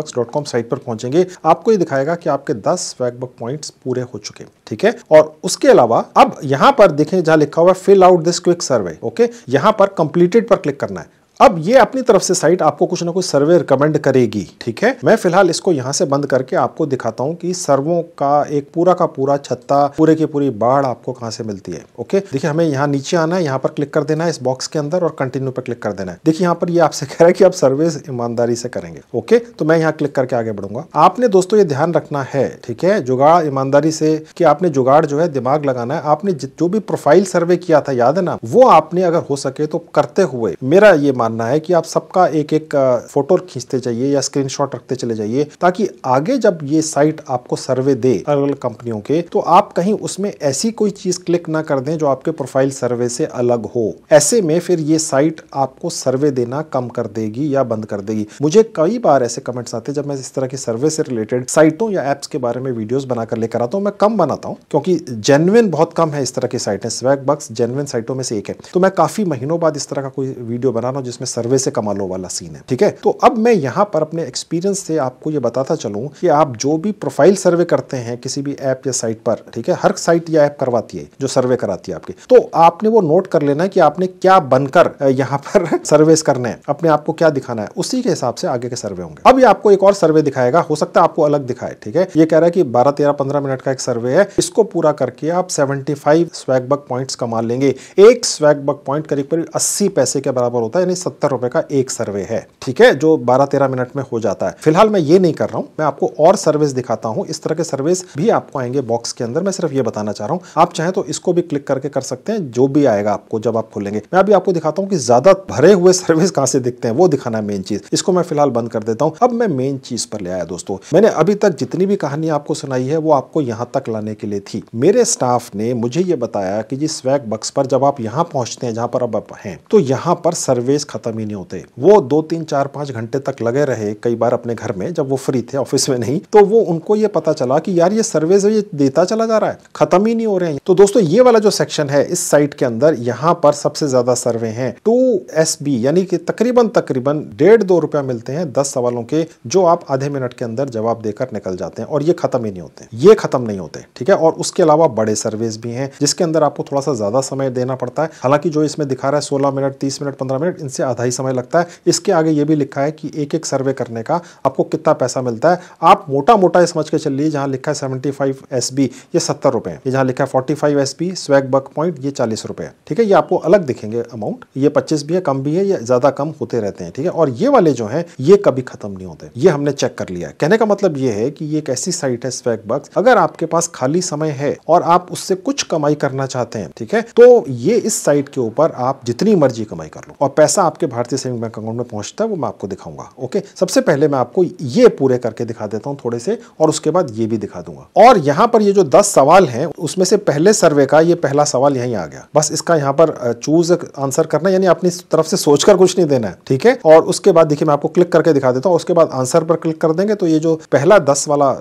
साइट पर पहुंचेंगे आपको ये दिखाएगा कि आपके 10 स्वैग पॉइंट्स पूरे हो चुके ठीक है और उसके अलावा अब यहां पर देखें जहां लिखा हुआ है fill out this quick survey okay यहां पर कंप्लीटेड पर क्लिक करना है अब ये अपनी तरफ से साइट आपको कुछ ना कुछ सर्वे रिकमेंड करेगी ठीक है मैं फिलहाल इसको यहाँ से बंद करके आपको दिखाता हूँ कि सर्वों का एक पूरा का पूरा छत्ता पूरे की पूरी बाढ़ आपको कहाँ से मिलती है ओके देखिए हमें यहाँ नीचे आना है यहाँ पर क्लिक कर देना है इस बॉक्स के अंदर और कंटिन्यू पर क्लिक कर देना है देखिए यहाँ पर ये आपसे कह रहा है कि आप सर्वे ईमानदारी से करेंगे ओके तो मैं यहाँ क्लिक करके आगे बढ़ूंगा आपने दोस्तों ये ध्यान रखना है ठीक है जुगाड़ ईमानदारी से कि आपने जुगाड़ जो है दिमाग लगाना है आपने जो भी प्रोफाइल सर्वे किया था याद है ना वो आपने अगर हो सके तो करते हुए मेरा ये मान ના હે કે આપ સબકા એક એક ફોટો ખેંચતે જઈએ يا સ્ક્રીનશોટ રખતે ચલે જઈએ તાકી આગે જબ યે સાઈટ આપકો સર્વે દે અરલ કંપનીઓ કે તો આપ કહી ઉસમે એસી કોઈ ચીઝ ક્લિક ના કર દે જો આપકે પ્રોફાઇલ સર્વે સે અલગ હો એસે મે ફિર યે સાઈટ આપકો સર્વે દેના કમ કર દેગી يا બંધ કર દેગી મુજે કઈ બાર એસે કમેન્ટસ આતે જબ મે ઇસ તરહ કે સર્વે સે રિલેટેડ સાઈટોં يا એપ્સ કે બારે મે વીડિયોઝ બનાકર લેકરાતો મે કમ બનાતા હું ક્યોકી જન્યુન બહોત કમ હે ઇસ તરહ કે સાઈટ હે સ્વેગબક્સ જન્યુન સાઈટો મે સે એક હે તો મે કાફી મહિનો બાદ ઇસ તરહ કા કોઈ વીડિયો બનાનો जिसमें सर्वे से कमा वाला सीन है ठीक है तो अब मैं यहाँ पर अपने एक्सपीरियंस से आपको ये बताता चलूँ कि आप जो भी प्रोफाइल सर्वे करते हैं किसी भी ऐप या साइट पर ठीक है हर साइट या ऐप करवाती है जो सर्वे कराती है आपकी तो आपने वो नोट कर लेना है कि आपने क्या बनकर यहाँ पर सर्वेस करने हैं अपने आप को क्या दिखाना है उसी के हिसाब से आगे के सर्वे होंगे अब ये आपको एक और सर्वे दिखाएगा हो सकता है आपको अलग दिखाए ठीक है ये कह रहा है कि बारह तेरह पंद्रह मिनट का एक सर्वे है इसको पूरा करके आप सेवेंटी फाइव स्वैगबक पॉइंट कमा लेंगे एक स्वैगबक पॉइंट करीब करीब अस्सी पैसे के बराबर होता है यानी सत्तर रुपए का एक सर्वे है ठीक है जो बारह तेरह मिनट में हो जाता है फिलहाल मैं ये नहीं कर रहा हूँ मैं आपको और सर्विस दिखाता हूँ इस तरह के सर्विस भी आपको आएंगे बॉक्स के अंदर मैं सिर्फ ये बताना चाह रहा हूँ आप चाहें तो इसको भी क्लिक करके कर सकते हैं जो भी आएगा आपको जब आप खोलेंगे मैं अभी आपको दिखाता हूँ कि ज्यादा भरे हुए सर्विस कहाँ से दिखते हैं वो दिखाना है मेन चीज इसको मैं फिलहाल बंद कर देता हूँ अब मैं मेन चीज पर ले आया दोस्तों मैंने अभी तक जितनी भी कहानी आपको सुनाई है वो आपको यहाँ तक लाने के लिए थी मेरे स्टाफ ने मुझे ये बताया कि जी स्वैग बक्स पर जब आप यहाँ पहुंचते हैं जहाँ पर अब आप हैं तो यहाँ पर सर्विस ख़त्म ही नहीं होते वो दो तीन चार पाँच घंटे तक लगे रहे कई बार अपने घर में जब वो फ्री थे ऑफिस में नहीं तो वो उनको ये पता चला कि यार ये सर्वे ये देता चला जा रहा है खत्म ही नहीं हो रहे हैं तो दोस्तों ये वाला जो सेक्शन है इस साइट के अंदर यहाँ पर सबसे ज्यादा सर्वे हैं टू एस यानी कि तकरीबन तकरीबन डेढ़ दो रुपया मिलते हैं दस सवालों के जो आप आधे मिनट के अंदर जवाब देकर निकल जाते हैं और ये खत्म ही नहीं होते ये खत्म नहीं होते ठीक है और उसके अलावा बड़े सर्वेस भी हैं जिसके अंदर आपको थोड़ा सा ज्यादा समय देना पड़ता है हालांकि जो इसमें दिखा रहा है सोलह मिनट तीस मिनट पंद्रह मिनट इनसे आधा ही समय लगता है इसके आगे ये भी लिखा है कि एक एक सर्वे करने का आपको कितना पैसा मिलता है आप मोटा मोटा समझ के चलिए जहाँ लिखा है सेवेंटी फाइव एस बी ये सत्तर रुपये ये जहाँ लिखा है forty five S B swag buck point ये चालीस रुपये ठीक है ये आपको अलग दिखेंगे अमाउंट ये पच्चीस भी है कम भी है ये ज़्यादा कम होते रहते हैं ठीक है और ये वाले जो हैं ये कभी खत्म नहीं होते ये हमने चेक कर लिया है कहने का मतलब ये है कि ये एक ऐसी साइट है स्वैग बक अगर आपके पास खाली समय है और आप उससे कुछ कमाई करना चाहते हैं ठीक है तो ये इस साइट के ऊपर आप जितनी मर्जी कमाई कर लो और पैसा आपके भारतीय सेविंग बैंक अकाउंट में पहुंचता है वो मैं आपको दिखाऊंगा ओके सबसे पहले मैं आपको ये पूरे करके दिखा देता हूं थोड़े से और उसके बाद ये भी दिखा दूंगा और यहां पर ये जो दस सवाल हैं उसमें से पहले सर्वे का ये पहला सवाल यहीं आ गया बस इसका यहाँ पर चूज आंसर करना यानी अपनी तरफ से सोचकर कुछ नहीं देना है ठीक है और उसके बाद देखिए मैं आपको क्लिक करके दिखा देता हूँ उसके बाद आंसर पर क्लिक कर देंगे तो ये जो पहला दस वाला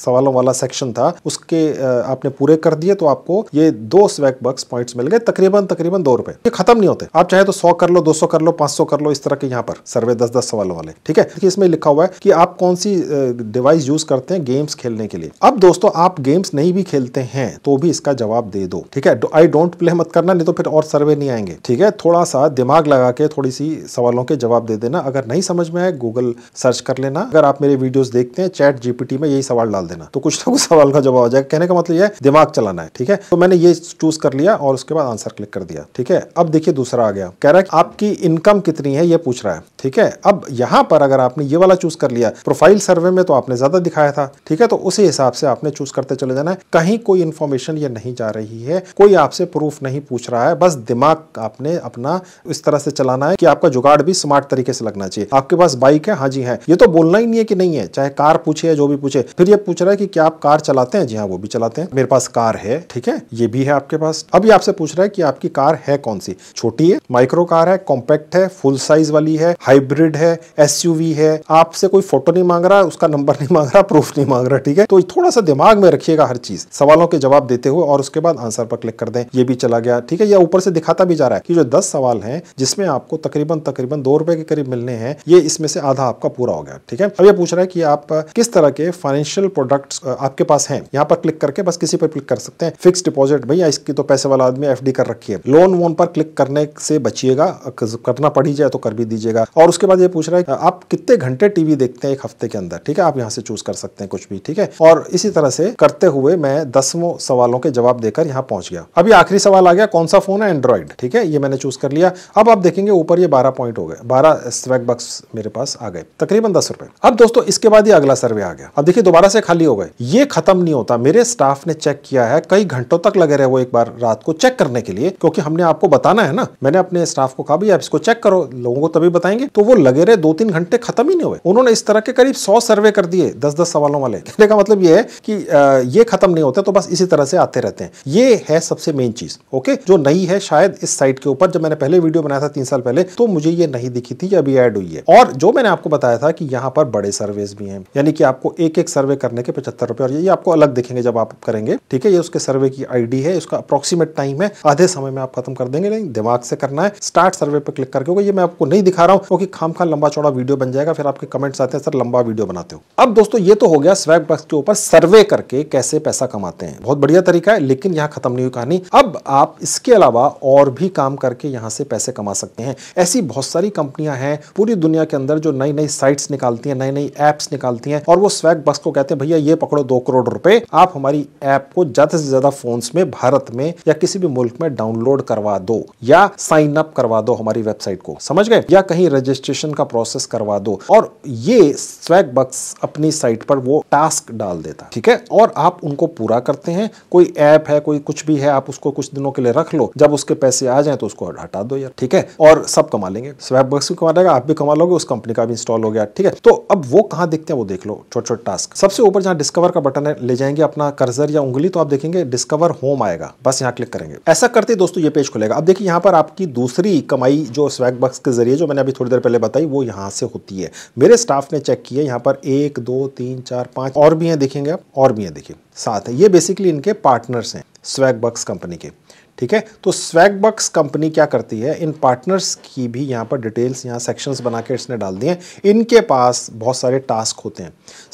सवालों वाला सेक्शन था उसके आपने पूरे कर दिए तो आपको ये दो स्वैग बक्स पॉइंट्स मिल गए तकरीबन तकरीबन दो रुपए खत्म नहीं होते आप चाहे तो सौ कर लो दो सौ कर लो पांच सौ कर लो इस तरह के यहाँ पर सर्वे दस दस सवालों वाले ठीक है कि इसमें लिखा हुआ है कि आप कौन सी डिवाइस यूज करते हैं गेम्स खेलने के लिए अब दोस्तों आप गेम्स नहीं भी खेलते हैं तो भी इसका जवाब दे दो ठीक है आई डोंट प्ले मत करना नहीं तो फिर और सर्वे नहीं आएंगे ठीक है थोड़ा सा दिमाग लगा के थोड़ी सी सवालों के जवाब दे देना अगर नहीं समझ में आए गूगल सर्च कर लेना अगर आप मेरे वीडियोस देखते हैं चैट जीपीटी में यही सवाल डाल देना तो कुछ ना कुछ सवाल का जवाब हो जाएगा कहने का मतलब यह दिमाग चलाना है ठीक है तो मैंने ये चूज कर लिया और उसके बाद आंसर क्लिक कर दिया ठीक है अब देखिए दूसरा आ गया कह रहा है आपकी इन इनकम कितनी है ये पूछ रहा है ठीक है अब यहाँ पर अगर आपने ये वाला चूज कर लिया प्रोफाइल सर्वे में तो आपने ज्यादा दिखाया था ठीक है तो उसी हिसाब से आपने चूज करते चले जाना है कहीं कोई इन्फॉर्मेशन ये नहीं जा रही है कोई आपसे प्रूफ नहीं पूछ रहा है बस दिमाग आपने अपना इस तरह से चलाना है कि आपका जुगाड़ भी स्मार्ट तरीके से लगना चाहिए आपके पास बाइक है हाँ जी है ये तो बोलना ही नहीं है कि नहीं है चाहे कार पूछे या जो भी पूछे फिर ये पूछ रहा है कि क्या आप कार चलाते हैं जी हाँ वो भी चलाते हैं मेरे पास कार है ठीक है ये भी है आपके पास अब ये आपसे पूछ रहा है कि आपकी कार है कौन सी छोटी है माइक्रो कार है कॉम्पैक्ट कॉम्पैक्ट है फुल साइज वाली है हाइब्रिड है एसयूवी है आपसे कोई फोटो नहीं मांग रहा उसका नंबर नहीं मांग रहा प्रूफ नहीं मांग रहा ठीक है तो थोड़ा सा दिमाग में रखिएगा हर चीज सवालों के जवाब देते हुए और उसके बाद आंसर पर क्लिक कर दें ये भी चला गया ठीक है या ऊपर से दिखाता भी जा रहा है कि जो दस सवाल है जिसमें आपको तकरीबन तकरीबन दो रुपए के करीब मिलने हैं ये इसमें से आधा आपका पूरा हो गया ठीक है अब ये पूछ रहा है कि आप किस तरह के फाइनेंशियल प्रोडक्ट्स आपके पास हैं यहाँ पर क्लिक करके बस किसी पर क्लिक कर सकते हैं फिक्स डिपॉजिट भैया इसकी तो पैसे वाला आदमी एफ कर रखी है लोन वोन पर क्लिक करने से बचिएगा करना प्रार्थना ही जाए तो कर भी दीजिएगा और उसके बाद ये पूछ रहा है आप कितने घंटे टीवी देखते हैं एक हफ्ते के अंदर ठीक है आप यहाँ से चूज कर सकते हैं कुछ भी ठीक है और इसी तरह से करते हुए मैं दसवों सवालों के जवाब देकर यहाँ पहुंच गया अभी आखिरी सवाल आ गया कौन सा फोन है एंड्रॉइड ठीक है ये मैंने चूज कर लिया अब आप देखेंगे ऊपर ये बारह पॉइंट हो गए बारह स्वेक बक्स मेरे पास आ गए तकरीबन दस रुपए अब दोस्तों इसके बाद ही अगला सर्वे आ गया अब देखिए दोबारा से खाली हो गए ये खत्म नहीं होता मेरे स्टाफ ने चेक किया है कई घंटों तक लगे रहे वो एक बार रात को चेक करने के लिए क्योंकि हमने आपको बताना है ना मैंने अपने स्टाफ को कहा भी आप इसको चेक चेक करो लोगों को तभी बताएंगे तो वो लगे रहे दो तीन घंटे खत्म ही नहीं हुए उन्होंने इस तरह के करीब सौ सर्वे कर दिए दस दस सवालों वाले कहने का मतलब ये है कि ये खत्म नहीं होते तो बस इसी तरह से आते रहते हैं ये है सबसे मेन चीज ओके जो नई है शायद इस साइट के ऊपर जब मैंने पहले वीडियो बनाया था तीन साल पहले तो मुझे ये नहीं दिखी थी अभी एड हुई है और जो मैंने आपको बताया था कि यहाँ पर बड़े सर्वेस भी हैं यानी कि आपको एक एक सर्वे करने के पचहत्तर रुपए और ये आपको अलग दिखेंगे जब आप करेंगे ठीक है ये उसके सर्वे की आईडी है उसका अप्रोक्सीमेट टाइम है आधे समय में आप खत्म कर देंगे नहीं दिमाग से करना है स्टार्ट सर्वे पर क्लिक कर प्रकार होगा ये मैं आपको नहीं दिखा रहा हूँ क्योंकि खाम खा लंबा चौड़ा वीडियो बन जाएगा फिर आपके कमेंट्स आते हैं सर लंबा वीडियो बनाते हो अब दोस्तों ये तो हो गया स्वैग बक्स के ऊपर सर्वे करके कैसे पैसा कमाते हैं बहुत बढ़िया तरीका है लेकिन यहाँ खत्म नहीं हुई कहानी अब आप इसके अलावा और भी काम करके यहाँ से पैसे कमा सकते हैं ऐसी बहुत सारी कंपनियां हैं पूरी दुनिया के अंदर जो नई नई साइट्स निकालती हैं नई नई एप्स निकालती हैं और वो स्वैग बक्स को कहते हैं भैया ये पकड़ो दो करोड़ रुपए आप हमारी ऐप को ज्यादा से ज्यादा फोन्स में भारत में या किसी भी मुल्क में डाउनलोड करवा दो या साइन अप करवा दो हमारी वेबसाइट वेबसाइट को समझ गए या कहीं रजिस्ट्रेशन का प्रोसेस करवा दो और ये स्वैग बक्स अपनी साइट पर वो टास्क डाल देता ठीक है और आप उनको पूरा करते हैं कोई ऐप है कोई कुछ भी है आप उसको कुछ दिनों के लिए रख लो जब उसके पैसे आ जाए तो उसको हटा दो यार ठीक है और सब कमा लेंगे स्वैग बक्स भी कमा लेगा आप भी कमा लोगे उस कंपनी का भी इंस्टॉल हो गया ठीक है तो अब वो कहाँ देखते हैं वो देख लो छोटे छोटे टास्क सबसे ऊपर जहाँ डिस्कवर का बटन है ले जाएंगे अपना कर्जर या उंगली तो आप देखेंगे डिस्कवर होम आएगा बस यहाँ क्लिक करेंगे ऐसा करते दोस्तों ये पेज खुलेगा अब देखिए यहाँ पर आपकी दूसरी कमाई जो स्वैग बक्स के जरिए जो मैंने अभी थोड़ी देर पहले बताई वो यहाँ से होती है मेरे स्टाफ ने चेक किया यहाँ पर एक दो तीन चार पाँच और भी हैं देखेंगे आप और भी हैं देखिए साथ है ये बेसिकली इनके पार्टनर्स हैं स्वैग बक्स कंपनी के ठीक है तो स्वैग बक्स कंपनी क्या करती है इन पार्टनर्स की भी यहाँ पर डिटेल्स यहाँ सेक्शंस बना के इसने डाल दिए हैं इनके पास बहुत सारे टास्क होते हैं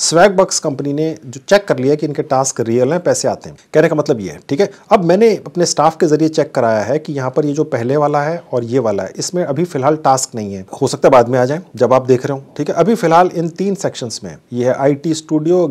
स्वैग बक्स कंपनी ने जो चेक कर लिया कि इनके टास्क रियल हैं पैसे आते हैं कहने का मतलब ये है ठीक है अब मैंने अपने स्टाफ के जरिए चेक कराया है कि यहाँ पर ये जो पहले वाला है और ये वाला है इसमें अभी फिलहाल टास्क नहीं है हो सकता है बाद में आ जाए जब आप देख रहे हो ठीक है अभी फिलहाल इन तीन सेक्शंस में ये है आई स्टूडियो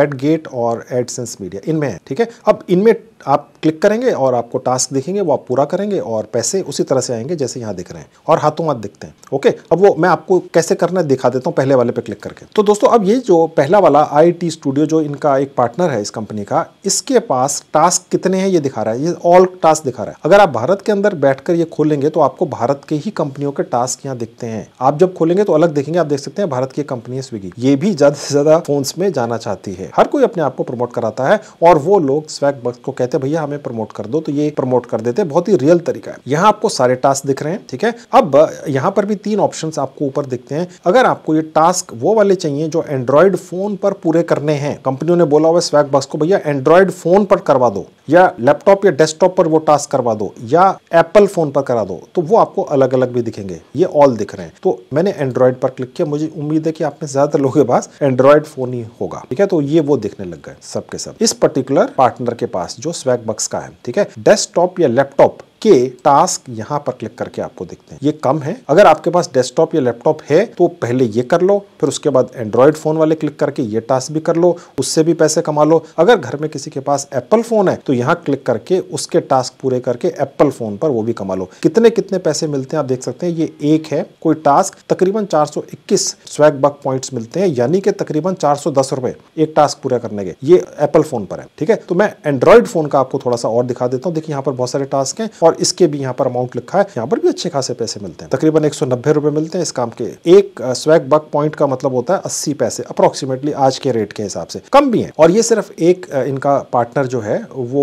एड गेट और एड मीडिया इनमें है ठीक है अब इनमें आप क्लिक करेंगे और आपको टास्क दिखेंगे वो आप पूरा करेंगे और पैसे उसी तरह से आएंगे जैसे यहाँ दिख रहे हैं और हाथों हाथ दिखते हैं ओके अब वो मैं आपको कैसे करना है दिखा देता हूँ पहले वाले पे क्लिक करके तो दोस्तों अब ये जो पहला वाला आई स्टूडियो जो इनका एक पार्टनर है इस कंपनी का इसके पास टास्क कितने हैं ये दिखा रहा है ये ऑल टास्क दिखा रहा है अगर आप भारत के अंदर बैठ ये खोलेंगे तो आपको भारत के ही कंपनियों के टास्क यहाँ दिखते हैं आप जब खोलेंगे तो अलग देखेंगे आप देख सकते हैं भारत की कंपनी स्विगी ये भी ज्यादा से ज्यादा फोन में जाना चाहती है हर कोई अपने आप को प्रमोट कराता है और वो लोग स्वैग बक्स को कहते कहते हैं भैया हमें प्रमोट कर दो तो ये प्रमोट कर देते हैं बहुत ही रियल तरीका है यहाँ आपको सारे टास्क दिख रहे हैं ठीक है अब यहाँ पर भी तीन ऑप्शन आपको ऊपर दिखते हैं अगर आपको ये टास्क वो वाले चाहिए जो एंड्रॉयड फोन पर पूरे करने हैं कंपनियों ने बोला हुआ स्वैग बक्स को भैया एंड्रॉयड फोन पर करवा दो या लैपटॉप या डेस्कटॉप पर वो टास्क करवा दो या एप्पल फोन पर करा दो तो वो आपको अलग अलग भी दिखेंगे ये ऑल दिख रहे हैं तो मैंने एंड्रॉयड पर क्लिक किया मुझे उम्मीद है कि आपने ज्यादातर लोगों के पास एंड्रॉयड फोन ही होगा ठीक है तो ये वो दिखने लग गए सबके सब इस पर्टिकुलर पार्टनर के पास जो स्वैग बक्स का है ठीक है डेस्कटॉप या लैपटॉप के टास्क यहाँ पर क्लिक करके आपको देखते हैं ये कम है अगर आपके पास डेस्कटॉप या लैपटॉप है तो पहले ये कर लो फिर उसके बाद एंड्रॉयड फोन वाले क्लिक करके ये टास्क भी कर लो उससे भी पैसे कमा लो अगर घर में किसी के पास एप्पल फोन है तो यहाँ क्लिक करके उसके टास्क पूरे करके एप्पल फोन पर वो भी कमा लो कितने कितने पैसे मिलते हैं आप देख सकते हैं ये एक है कोई टास्क तकरीबन चार स्वैग बक पॉइंट मिलते हैं यानी कि तकरीबन चार रुपए एक टास्क पूरा करने के ये एप्पल फोन पर है ठीक है तो मैं एंड्रॉयड फोन का आपको थोड़ा सा और दिखा देता हूँ देखिए यहाँ पर बहुत सारे टास्क है और और इसके भी यहाँ पर अमाउंट लिखा है यहाँ पर भी अच्छे खासे पैसे मिलते हैं तकरीबन एक रुपए मिलते हैं इस काम के एक स्वैग बक पॉइंट का मतलब होता है अस्सी पैसे अप्रोक्सीमेटली आज के रेट के हिसाब से कम भी है और ये सिर्फ एक इनका पार्टनर जो है वो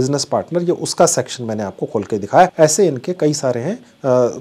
बिजनेस पार्टनर ये उसका सेक्शन मैंने आपको खोल के दिखाया ऐसे इनके कई सारे हैं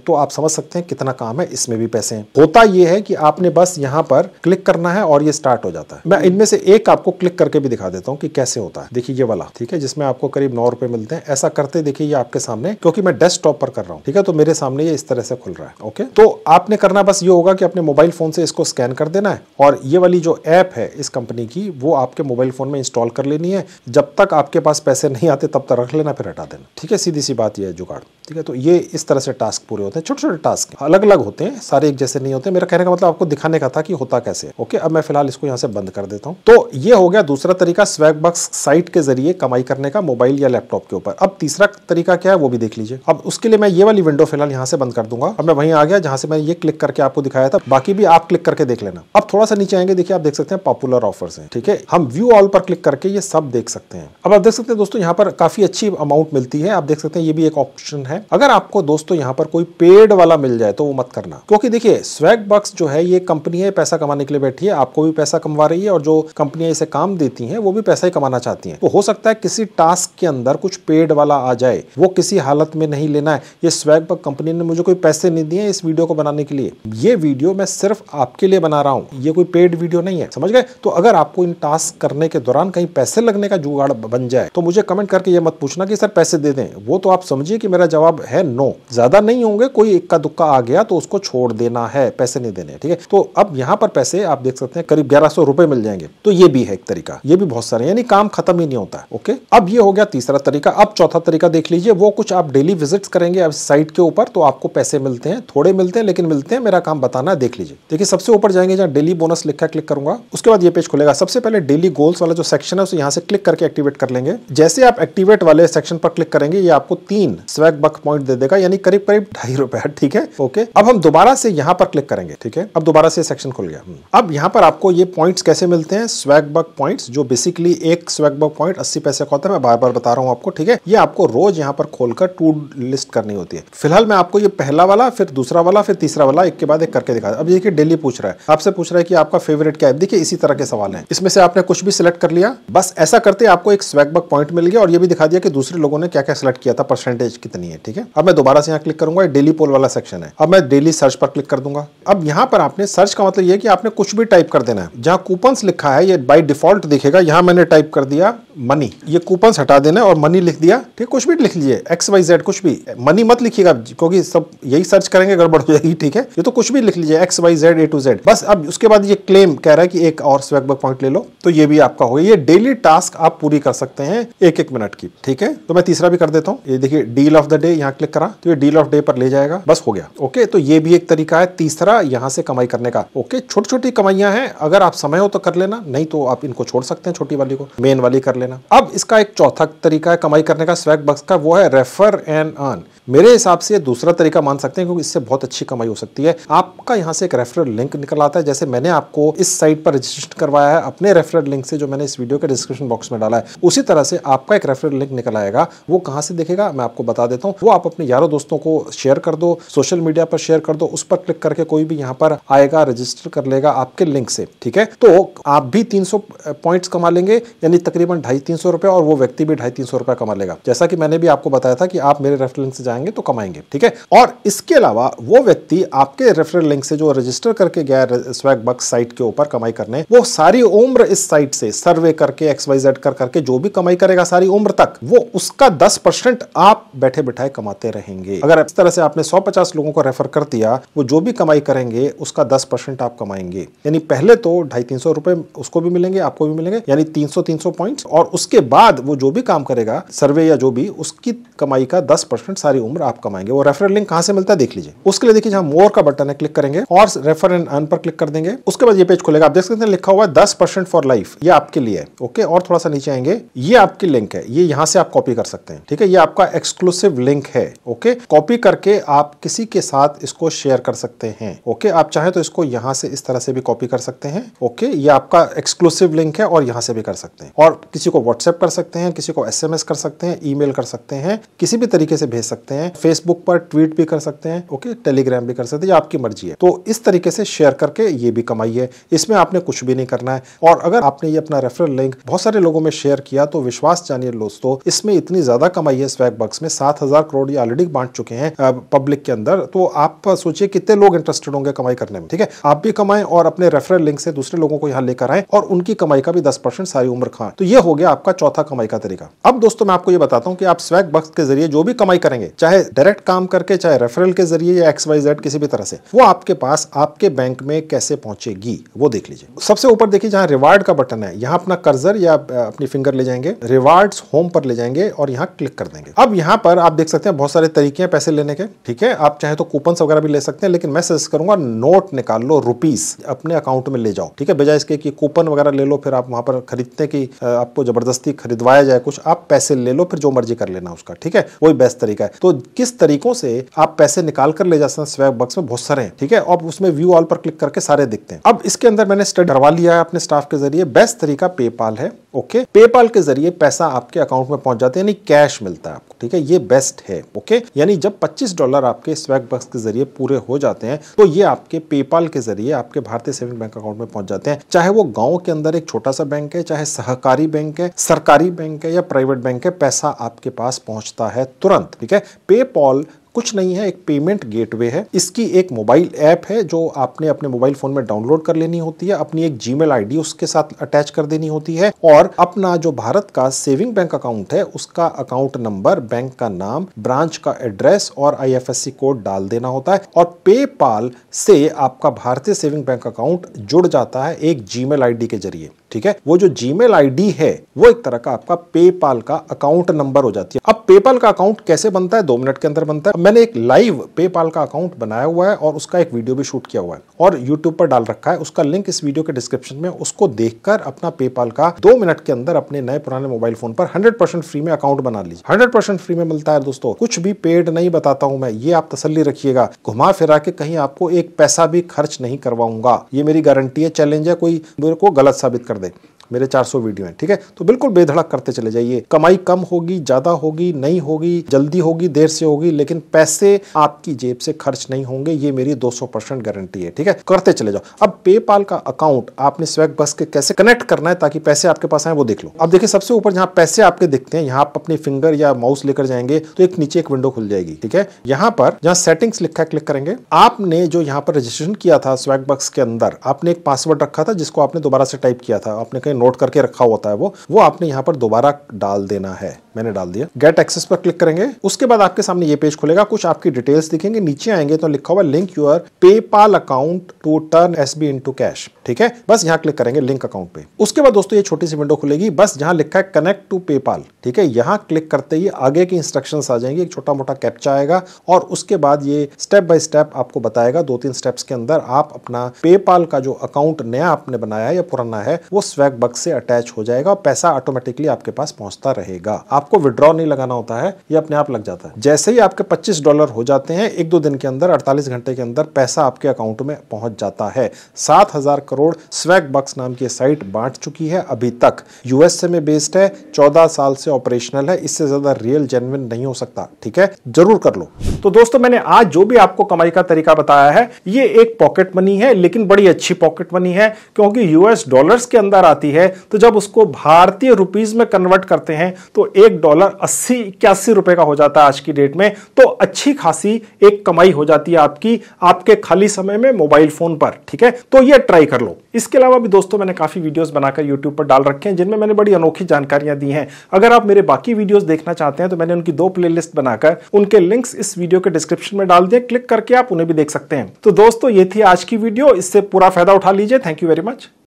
तो आप समझ सकते हैं कितना काम है इसमें भी पैसे हैं होता ये है कि आपने बस यहाँ पर क्लिक करना है और ये स्टार्ट हो जाता है मैं इनमें से एक आपको क्लिक करके भी दिखा देता हूँ कि कैसे होता है देखिए ये वाला ठीक है जिसमें आपको करीब नौ रुपए मिलते हैं ऐसा करते देखिए ये आपके सामने सामने क्योंकि मैं डेस्कटॉप पर कर रहा हूँ ठीक है तो मेरे सामने ये इस तरह से खुल रहा है ओके तो आपने करना बस ये होगा कि अपने मोबाइल फोन से इसको स्कैन कर देना है और ये वाली जो ऐप है इस कंपनी की वो आपके मोबाइल फोन में इंस्टॉल कर लेनी है जब तक आपके पास पैसे नहीं आते तब तक रख लेना फिर हटा देना ठीक है सीधी सी बात यह जुगाड़ ठीक है तो ये इस तरह से टास्क पूरे होते हैं छोटे छोटे टास्क अलग अलग होते हैं सारे एक जैसे नहीं होते मेरा कहने का मतलब आपको दिखाने का था कि होता कैसे ओके अब मैं फिलहाल इसको यहाँ से बंद कर देता हूँ तो ये हो गया दूसरा तरीका स्वैग बक्स साइट के जरिए कमाई करने का मोबाइल या लैपटॉप के ऊपर अब तीसरा तरीका क्या है वो वो भी देख लीजिए अब उसके लिए मैं ये वाली विंडो फिलहाल यहाँ से बंद कर दूंगा अब मैं वहीं आ गया जहाँ से मैं ये क्लिक करके आपको दिखाया था बाकी भी आप क्लिक करके देख लेना अब थोड़ा सा नीचे आएंगे देखिए आप देख सकते हैं पॉपुलर ऑफर्स हैं ठीक है हम व्यू ऑल पर क्लिक करके ये सब देख सकते हैं अब आप देख सकते हैं दोस्तों यहाँ पर काफी अच्छी अमाउंट मिलती है आप देख सकते हैं ये भी एक ऑप्शन है अगर आपको दोस्तों यहाँ पर कोई पेड वाला मिल जाए तो वो मत करना क्योंकि देखिए स्वेग बक्स जो है ये कंपनी है पैसा कमाने के लिए बैठी है आपको भी पैसा कमवा रही है और जो कंपनियां इसे काम देती है वो भी पैसा ही कमाना चाहती है तो हो सकता है किसी टास्क के अंदर कुछ पेड वाला आ जाए वो किसी किसी हालत में नहीं लेना है ये स्वैग पर कंपनी ने मुझे कोई पैसे नहीं दिए इस वीडियो को बनाने के लिए ये वीडियो मैं सिर्फ आपके लिए बना रहा हूँ ये कोई पेड वीडियो नहीं है समझ गए तो अगर आपको इन टास्क करने के दौरान कहीं पैसे लगने का जुगाड़ बन जाए तो मुझे कमेंट करके ये मत पूछना कि सर पैसे दे दें वो तो आप समझिए कि मेरा जवाब है नो ज्यादा नहीं होंगे कोई इक्का दुक्का आ गया तो उसको छोड़ देना है पैसे नहीं देने ठीक है तो अब यहाँ पर पैसे आप देख सकते हैं करीब ग्यारह सौ रुपए मिल जाएंगे तो ये भी है एक तरीका ये भी बहुत सारे यानी काम खत्म ही नहीं होता ओके अब ये हो गया तीसरा तरीका अब चौथा तरीका देख लीजिए वो कुछ कुछ आप डेली विजिट्स करेंगे आप साइट के ऊपर तो आपको पैसे मिलते हैं थोड़े मिलते हैं लेकिन मिलते हैं मेरा काम बताना है देख लीजिए देखिए सबसे ऊपर जाएंगे जहाँ डेली बोनस लिखा क्लिक करूंगा उसके बाद ये पेज खुलेगा सबसे पहले डेली गोल्स वाला जो सेक्शन है उसे यहाँ से क्लिक करके एक्टिवेट कर लेंगे जैसे आप एक्टिवेट वाले सेक्शन पर क्लिक करेंगे ये आपको तीन स्वैग बक पॉइंट दे देगा यानी करीब करीब ढाई रुपए ठीक है ओके अब हम दोबारा से यहाँ पर क्लिक करेंगे ठीक है अब दोबारा से सेक्शन खुल गया हम्म। अब यहाँ पर आपको ये पॉइंट्स कैसे मिलते हैं स्वैग बक पॉइंट जो बेसिकली एक स्वैग बक पॉइंट अस्सी पैसे का होता है मैं बार बार बता रहा हूँ आपको ठीक है ये आपको रोज यहाँ पर खोल खोलकर टू लिस्ट करनी होती है फिलहाल मैं आपको ये पहला वाला फिर दूसरा वाला फिर तीसरा वाला एक के बाद एक करके दिखा अब देखिए डेली पूछ रहा है आपसे पूछ रहा है कि आपका फेवरेट क्या है देखिए इसी तरह के सवाल है इसमें से आपने कुछ भी सिलेक्ट कर लिया बस ऐसा करते आपको एक स्वैगबक पॉइंट मिल गया और ये भी दिखा दिया कि दूसरे लोगों ने क्या क्या सिलेक्ट किया था परसेंटेज कितनी है ठीक है अब मैं दोबारा से यहाँ क्लिक करूंगा डेली पोल वाला सेक्शन है अब मैं डेली सर्च पर क्लिक कर दूंगा अब यहाँ पर आपने सर्च का मतलब ये कि आपने कुछ भी टाइप कर देना है जहाँ कूपन लिखा है ये बाई डिफॉल्ट दिखेगा यहाँ मैंने टाइप कर दिया मनी ये कूपन हटा देना और मनी लिख दिया ठीक कुछ भी लिख लीजिए एक्स वाई जेड कुछ भी मनी मत लिखिएगा क्योंकि सब यही सर्च करेंगे गड़बड़ हो जाएगी ठीक है ये तो कुछ भी लिख लीजिए X Y Z A to Z बस अब उसके बाद ये क्लेम कह रहा है कि एक और स्वैगबर्ग पॉइंट ले लो तो ये भी आपका होगा ये डेली टास्क आप पूरी कर सकते हैं एक एक मिनट की ठीक है तो मैं तीसरा भी कर देता हूँ ये देखिए डील ऑफ द डे यहाँ क्लिक करा तो ये डील ऑफ डे पर ले जाएगा बस हो गया ओके तो ये भी एक तरीका है तीसरा यहाँ से कमाई करने का ओके छोटी छोटी कमाइया है अगर आप समय हो तो कर लेना नहीं तो आप इनको छोड़ सकते हैं छोटी वाली को मेन वाली कर लेना अब इसका एक चौथा तरीका है कमाई करने का स्वैग बक्स का वो है refer and earn. मेरे हिसाब से दूसरा तरीका मान सकते हैं क्योंकि इससे बहुत अच्छी कमाई हो सकती है आपका यहाँ से एक रेफरल लिंक निकल आता है जैसे मैंने आपको इस साइट पर रजिस्टर करवाया है अपने रेफरल लिंक से जो मैंने इस वीडियो के डिस्क्रिप्शन बॉक्स में डाला है उसी तरह से आपका एक रेफरल लिंक निकल आएगा वो कहाँ से देखेगा मैं आपको बता देता हूँ वो आप अपने यारों दोस्तों को शेयर कर दो सोशल मीडिया पर शेयर कर दो उस पर क्लिक करके कोई भी यहाँ पर आएगा रजिस्टर कर लेगा आपके लिंक से ठीक है तो आप भी तीन पॉइंट्स कमा लेंगे यानी तकरीबन ढाई तीन सौ और वो व्यक्ति भी ढाई तीन सौ कमा लेगा जैसा कि मैंने भी आपको बताया था कि आप मेरे रेफरल लिंक से जाए जाएंगे तो कमाएंगे ठीक है और इसके अलावा वो व्यक्ति आपके रेफरल लिंक से जो रजिस्टर करके गया स्वैग बक्स साइट के ऊपर कमाई करने वो सारी उम्र इस साइट से सर्वे करके एक्स वाई जेड कर करके जो भी कमाई करेगा सारी उम्र तक वो उसका दस परसेंट आप बैठे बैठाए कमाते रहेंगे अगर इस तरह से आपने सौ पचास लोगों को रेफर कर दिया वो जो भी कमाई करेंगे उसका दस परसेंट आप कमाएंगे यानी पहले तो ढाई तीन सौ रुपए उसको भी मिलेंगे आपको भी मिलेंगे यानी तीन सौ तीन सौ पॉइंट और उसके बाद वो जो भी काम करेगा सर्वे या जो भी उसकी कमाई का दस परसेंट सारी उम्र आप कमाएंगे वो रेफरल लिंक कहां से मिलता है देख लीजिए उसके लिए देखिए जहां मोर का बटन है क्लिक करेंगे और रेफर एंड अर्न पर क्लिक कर देंगे उसके बाद ये पेज खुलेगा आप देख सकते हैं लिखा हुआ है दस परसेंट फॉर लाइफ ये आपके लिए है ओके और थोड़ा सा नीचे आएंगे ये आपकी लिंक है ये यहाँ से आप कॉपी कर सकते हैं ठीक है ये आपका एक्सक्लूसिव लिंक है ओके कॉपी करके आप किसी के साथ इसको शेयर कर सकते हैं ओके आप चाहे तो इसको यहाँ से इस तरह से भी कॉपी कर सकते हैं ओके ये आपका एक्सक्लूसिव लिंक है और यहाँ से भी कर सकते हैं और किसी को व्हाट्सएप कर सकते हैं किसी को एस कर सकते हैं ई कर सकते हैं किसी भी तरीके से भेज सकते हैं हैं फेसबुक पर ट्वीट भी कर सकते हैं ओके टेलीग्राम भी कर सकते हैं आपकी मर्जी है तो इस तरीके से शेयर करके ये भी कमाई है इसमें आपने कुछ भी नहीं करना है और अगर आपने ये अपना रेफरल लिंक बहुत सारे लोगों में शेयर किया तो विश्वास जानिए दोस्तों इसमें इतनी ज्यादा कमाई है स्वैग बक्स में सात हजार करोड़ ये ऑलरेडी बांट चुके हैं पब्लिक के अंदर तो आप सोचिए कितने लोग इंटरेस्टेड होंगे कमाई करने में ठीक है आप भी कमाएं और अपने रेफरल लिंक से दूसरे लोगों को यहाँ लेकर आए और उनकी कमाई का भी दस परसेंट सारी उम्र खाएं तो ये हो गया आपका चौथा कमाई का तरीका अब दोस्तों मैं आपको ये बताता हूँ कि आप स्वैग बक्स के जरिए जो भी कमाई करेंगे चाहे डायरेक्ट काम करके चाहे रेफरल के जरिए या एक्स वाई जेड किसी भी तरह से वो आपके पास आपके बैंक में कैसे पहुंचेगी वो देख लीजिए सबसे ऊपर देखिए जहां रिवार्ड का बटन है यहां अपना कर्जर या अपनी फिंगर ले जाएंगे रिवार्ड होम पर ले जाएंगे और यहाँ क्लिक कर देंगे अब यहाँ पर आप देख सकते हैं बहुत सारे तरीके हैं पैसे लेने के ठीक है आप चाहे तो कूपन वगैरह भी ले सकते हैं लेकिन मैं सजेस्ट करूंगा नोट निकाल लो रुपीज अपने अकाउंट में ले जाओ ठीक है बजाय इसके कि कूपन वगैरह ले लो फिर आप वहां पर खरीदते कि आपको जबरदस्ती खरीदवाया जाए कुछ आप पैसे ले लो फिर जो मर्जी कर लेना उसका ठीक है वही बेस्ट तरीका है तो तो किस तरीकों से आप पैसे निकाल कर ले जा सकते हैं स्वैप बक्स में बहुत सारे हैं ठीक है अब उसमें व्यू ऑल पर क्लिक करके सारे दिखते हैं अब इसके अंदर मैंने स्टडी करवा लिया है अपने स्टाफ के जरिए बेस्ट तरीका पेपाल है ओके पेपाल के जरिए पैसा आपके अकाउंट में पहुंच जाता है यानी कैश मिलता है आपको ठीक है ये बेस्ट है ओके यानी जब 25 डॉलर आपके स्वैग बक्स के जरिए पूरे हो जाते हैं तो ये आपके पेपाल के जरिए आपके भारतीय सेविंग बैंक अकाउंट में पहुंच जाते हैं चाहे वो गाँव के अंदर एक छोटा सा बैंक है चाहे सहकारी बैंक है सरकारी बैंक है या प्राइवेट बैंक है पैसा आपके पास पहुंचता है तुरंत ठीक है पेपॉल कुछ नहीं है एक पेमेंट गेटवे है इसकी एक मोबाइल ऐप है जो आपने अपने मोबाइल फोन में डाउनलोड कर लेनी होती है अपनी एक जीमेल आईडी उसके साथ अटैच कर देनी होती है और अपना जो भारत का सेविंग बैंक अकाउंट है उसका अकाउंट नंबर बैंक का नाम ब्रांच का एड्रेस और आईएफएससी कोड डाल देना होता है और पेपाल से आपका भारतीय सेविंग बैंक अकाउंट जुड़ जाता है एक जी आईडी के जरिए ठीक है वो जो जी मेल है वो एक तरह का आपका पेपाल का अकाउंट नंबर हो जाती है अब पेपाल का अकाउंट कैसे बनता है दो मिनट के अंदर बनता है मैंने एक लाइव पेपाल का अकाउंट बनाया हुआ है और उसका एक वीडियो भी शूट किया हुआ है और यूट्यूब पर डाल रखा है उसका लिंक इस वीडियो के डिस्क्रिप्शन में उसको देखकर अपना पेपाल का दो मिनट के अंदर अपने नए पुराने मोबाइल फोन पर हंड्रेड परसेंट फ्री में अकाउंट बना लीजिए हंड्रेड परसेंट फ्री में मिलता है दोस्तों कुछ भी पेड नहीं बताता हूं मैं ये आप तसली रखिएगा घुमा फिरा के कहीं आपको एक पैसा भी खर्च नहीं करवाऊंगा ये मेरी गारंटी है चैलेंज है कोई मेरे को गलत साबित कर tarde. मेरे 400 वीडियो हैं ठीक है तो बिल्कुल बेधड़क करते चले जाइए कमाई कम होगी ज़्यादा होगी नहीं होगी जल्दी होगी देर से होगी लेकिन पैसे आपकी जेब से खर्च नहीं होंगे ये मेरी 200 परसेंट गारंटी है ठीक है करते चले जाओ अब पेपाल का अकाउंट आपने स्वैग बस के कैसे कनेक्ट करना है ताकि पैसे आपके पास आए वो देख लो अब देखिए सबसे ऊपर जहां पैसे आपके दिखते हैं यहाँ आप अपनी फिंगर या माउस लेकर जाएंगे तो एक नीचे एक विंडो खुल जाएगी ठीक है यहाँ पर जहाँ सेटिंग्स लिखा है क्लिक करेंगे आपने जो यहाँ पर रजिस्ट्रेशन किया था स्वैग बक्स के अंदर आपने एक पासवर्ड रखा था जिसको आपने दोबारा से टाइप किया था आपने कहीं नोट करके रखा होता है वो वो आपने यहाँ पर दोबारा डाल देना है मैंने डाल दिया गेट एक्सेस पर क्लिक करेंगे उसके बाद आपके सामने ये पेज खुलेगा कुछ आपकी डिटेल्स दिखेंगे नीचे आएंगे तो लिखा हुआ link your PayPal account to turn S B into cash ठीक है बस यहाँ क्लिक करेंगे लिंक अकाउंट पे उसके बाद दोस्तों ये छोटी सी विंडो खुलेगी बस यहाँ लिखा है कनेक्ट टू पेपाल ठीक है यहाँ क्लिक करते ही आगे की इंस्ट्रक्शन आ जाएंगे एक छोटा मोटा कैप्चा आएगा और उसके बाद ये स्टेप बाय स्टेप आपको बताएगा दो तीन स्टेप्स के अंदर आप अपना पेपाल का जो अकाउंट नया आपने बनाया है या पुराना है वो स्वैग बग से अटैच हो जाएगा और पैसा ऑटोमेटिकली आपके पास पहुंचता रहेगा आपको विड्रॉ नहीं लगाना होता है ये अपने आप लग जाता है जैसे ही आपके पच्चीस डॉलर हो जाते हैं एक दो दिन के अंदर अड़तालीस घंटे के अंदर पैसा आपके अकाउंट में पहुंच जाता है सात करोड़ स्वैग बक्स नाम की साइट बांट चुकी है अभी तक यूएसए में बेस्ड है चौदह साल से ऑपरेशनल है इससे ज्यादा रियल जेनविन नहीं हो सकता ठीक है जरूर कर लो तो दोस्तों मैंने आज जो भी आपको कमाई का तरीका बताया है ये एक पॉकेट मनी है लेकिन बड़ी अच्छी पॉकेट मनी है क्योंकि यूएस डॉलर्स के अंदर आती है है तो जब उसको भारतीय रुपीज में कन्वर्ट करते हैं तो एक डॉलर अस्सी इक्यासी रुपए का हो जाता है आज की डेट में तो अच्छी खासी एक कमाई हो जाती है आपकी आपके खाली समय में मोबाइल फोन पर ठीक है तो ये ट्राई कर लो इसके अलावा भी दोस्तों मैंने काफी वीडियोस बनाकर यूट्यूब पर डाल रखे हैं जिनमें मैंने बड़ी अनोखी जानकारियां दी हैं अगर आप मेरे बाकी वीडियोस देखना चाहते हैं तो मैंने उनकी दो प्ले बनाकर उनके लिंक्स इस वीडियो के डिस्क्रिप्शन में डाल दिए क्लिक करके आप उन्हें भी देख सकते हैं तो दोस्तों ये थी आज की वीडियो इससे पूरा फायदा उठा लीजिए थैंक यू वेरी मच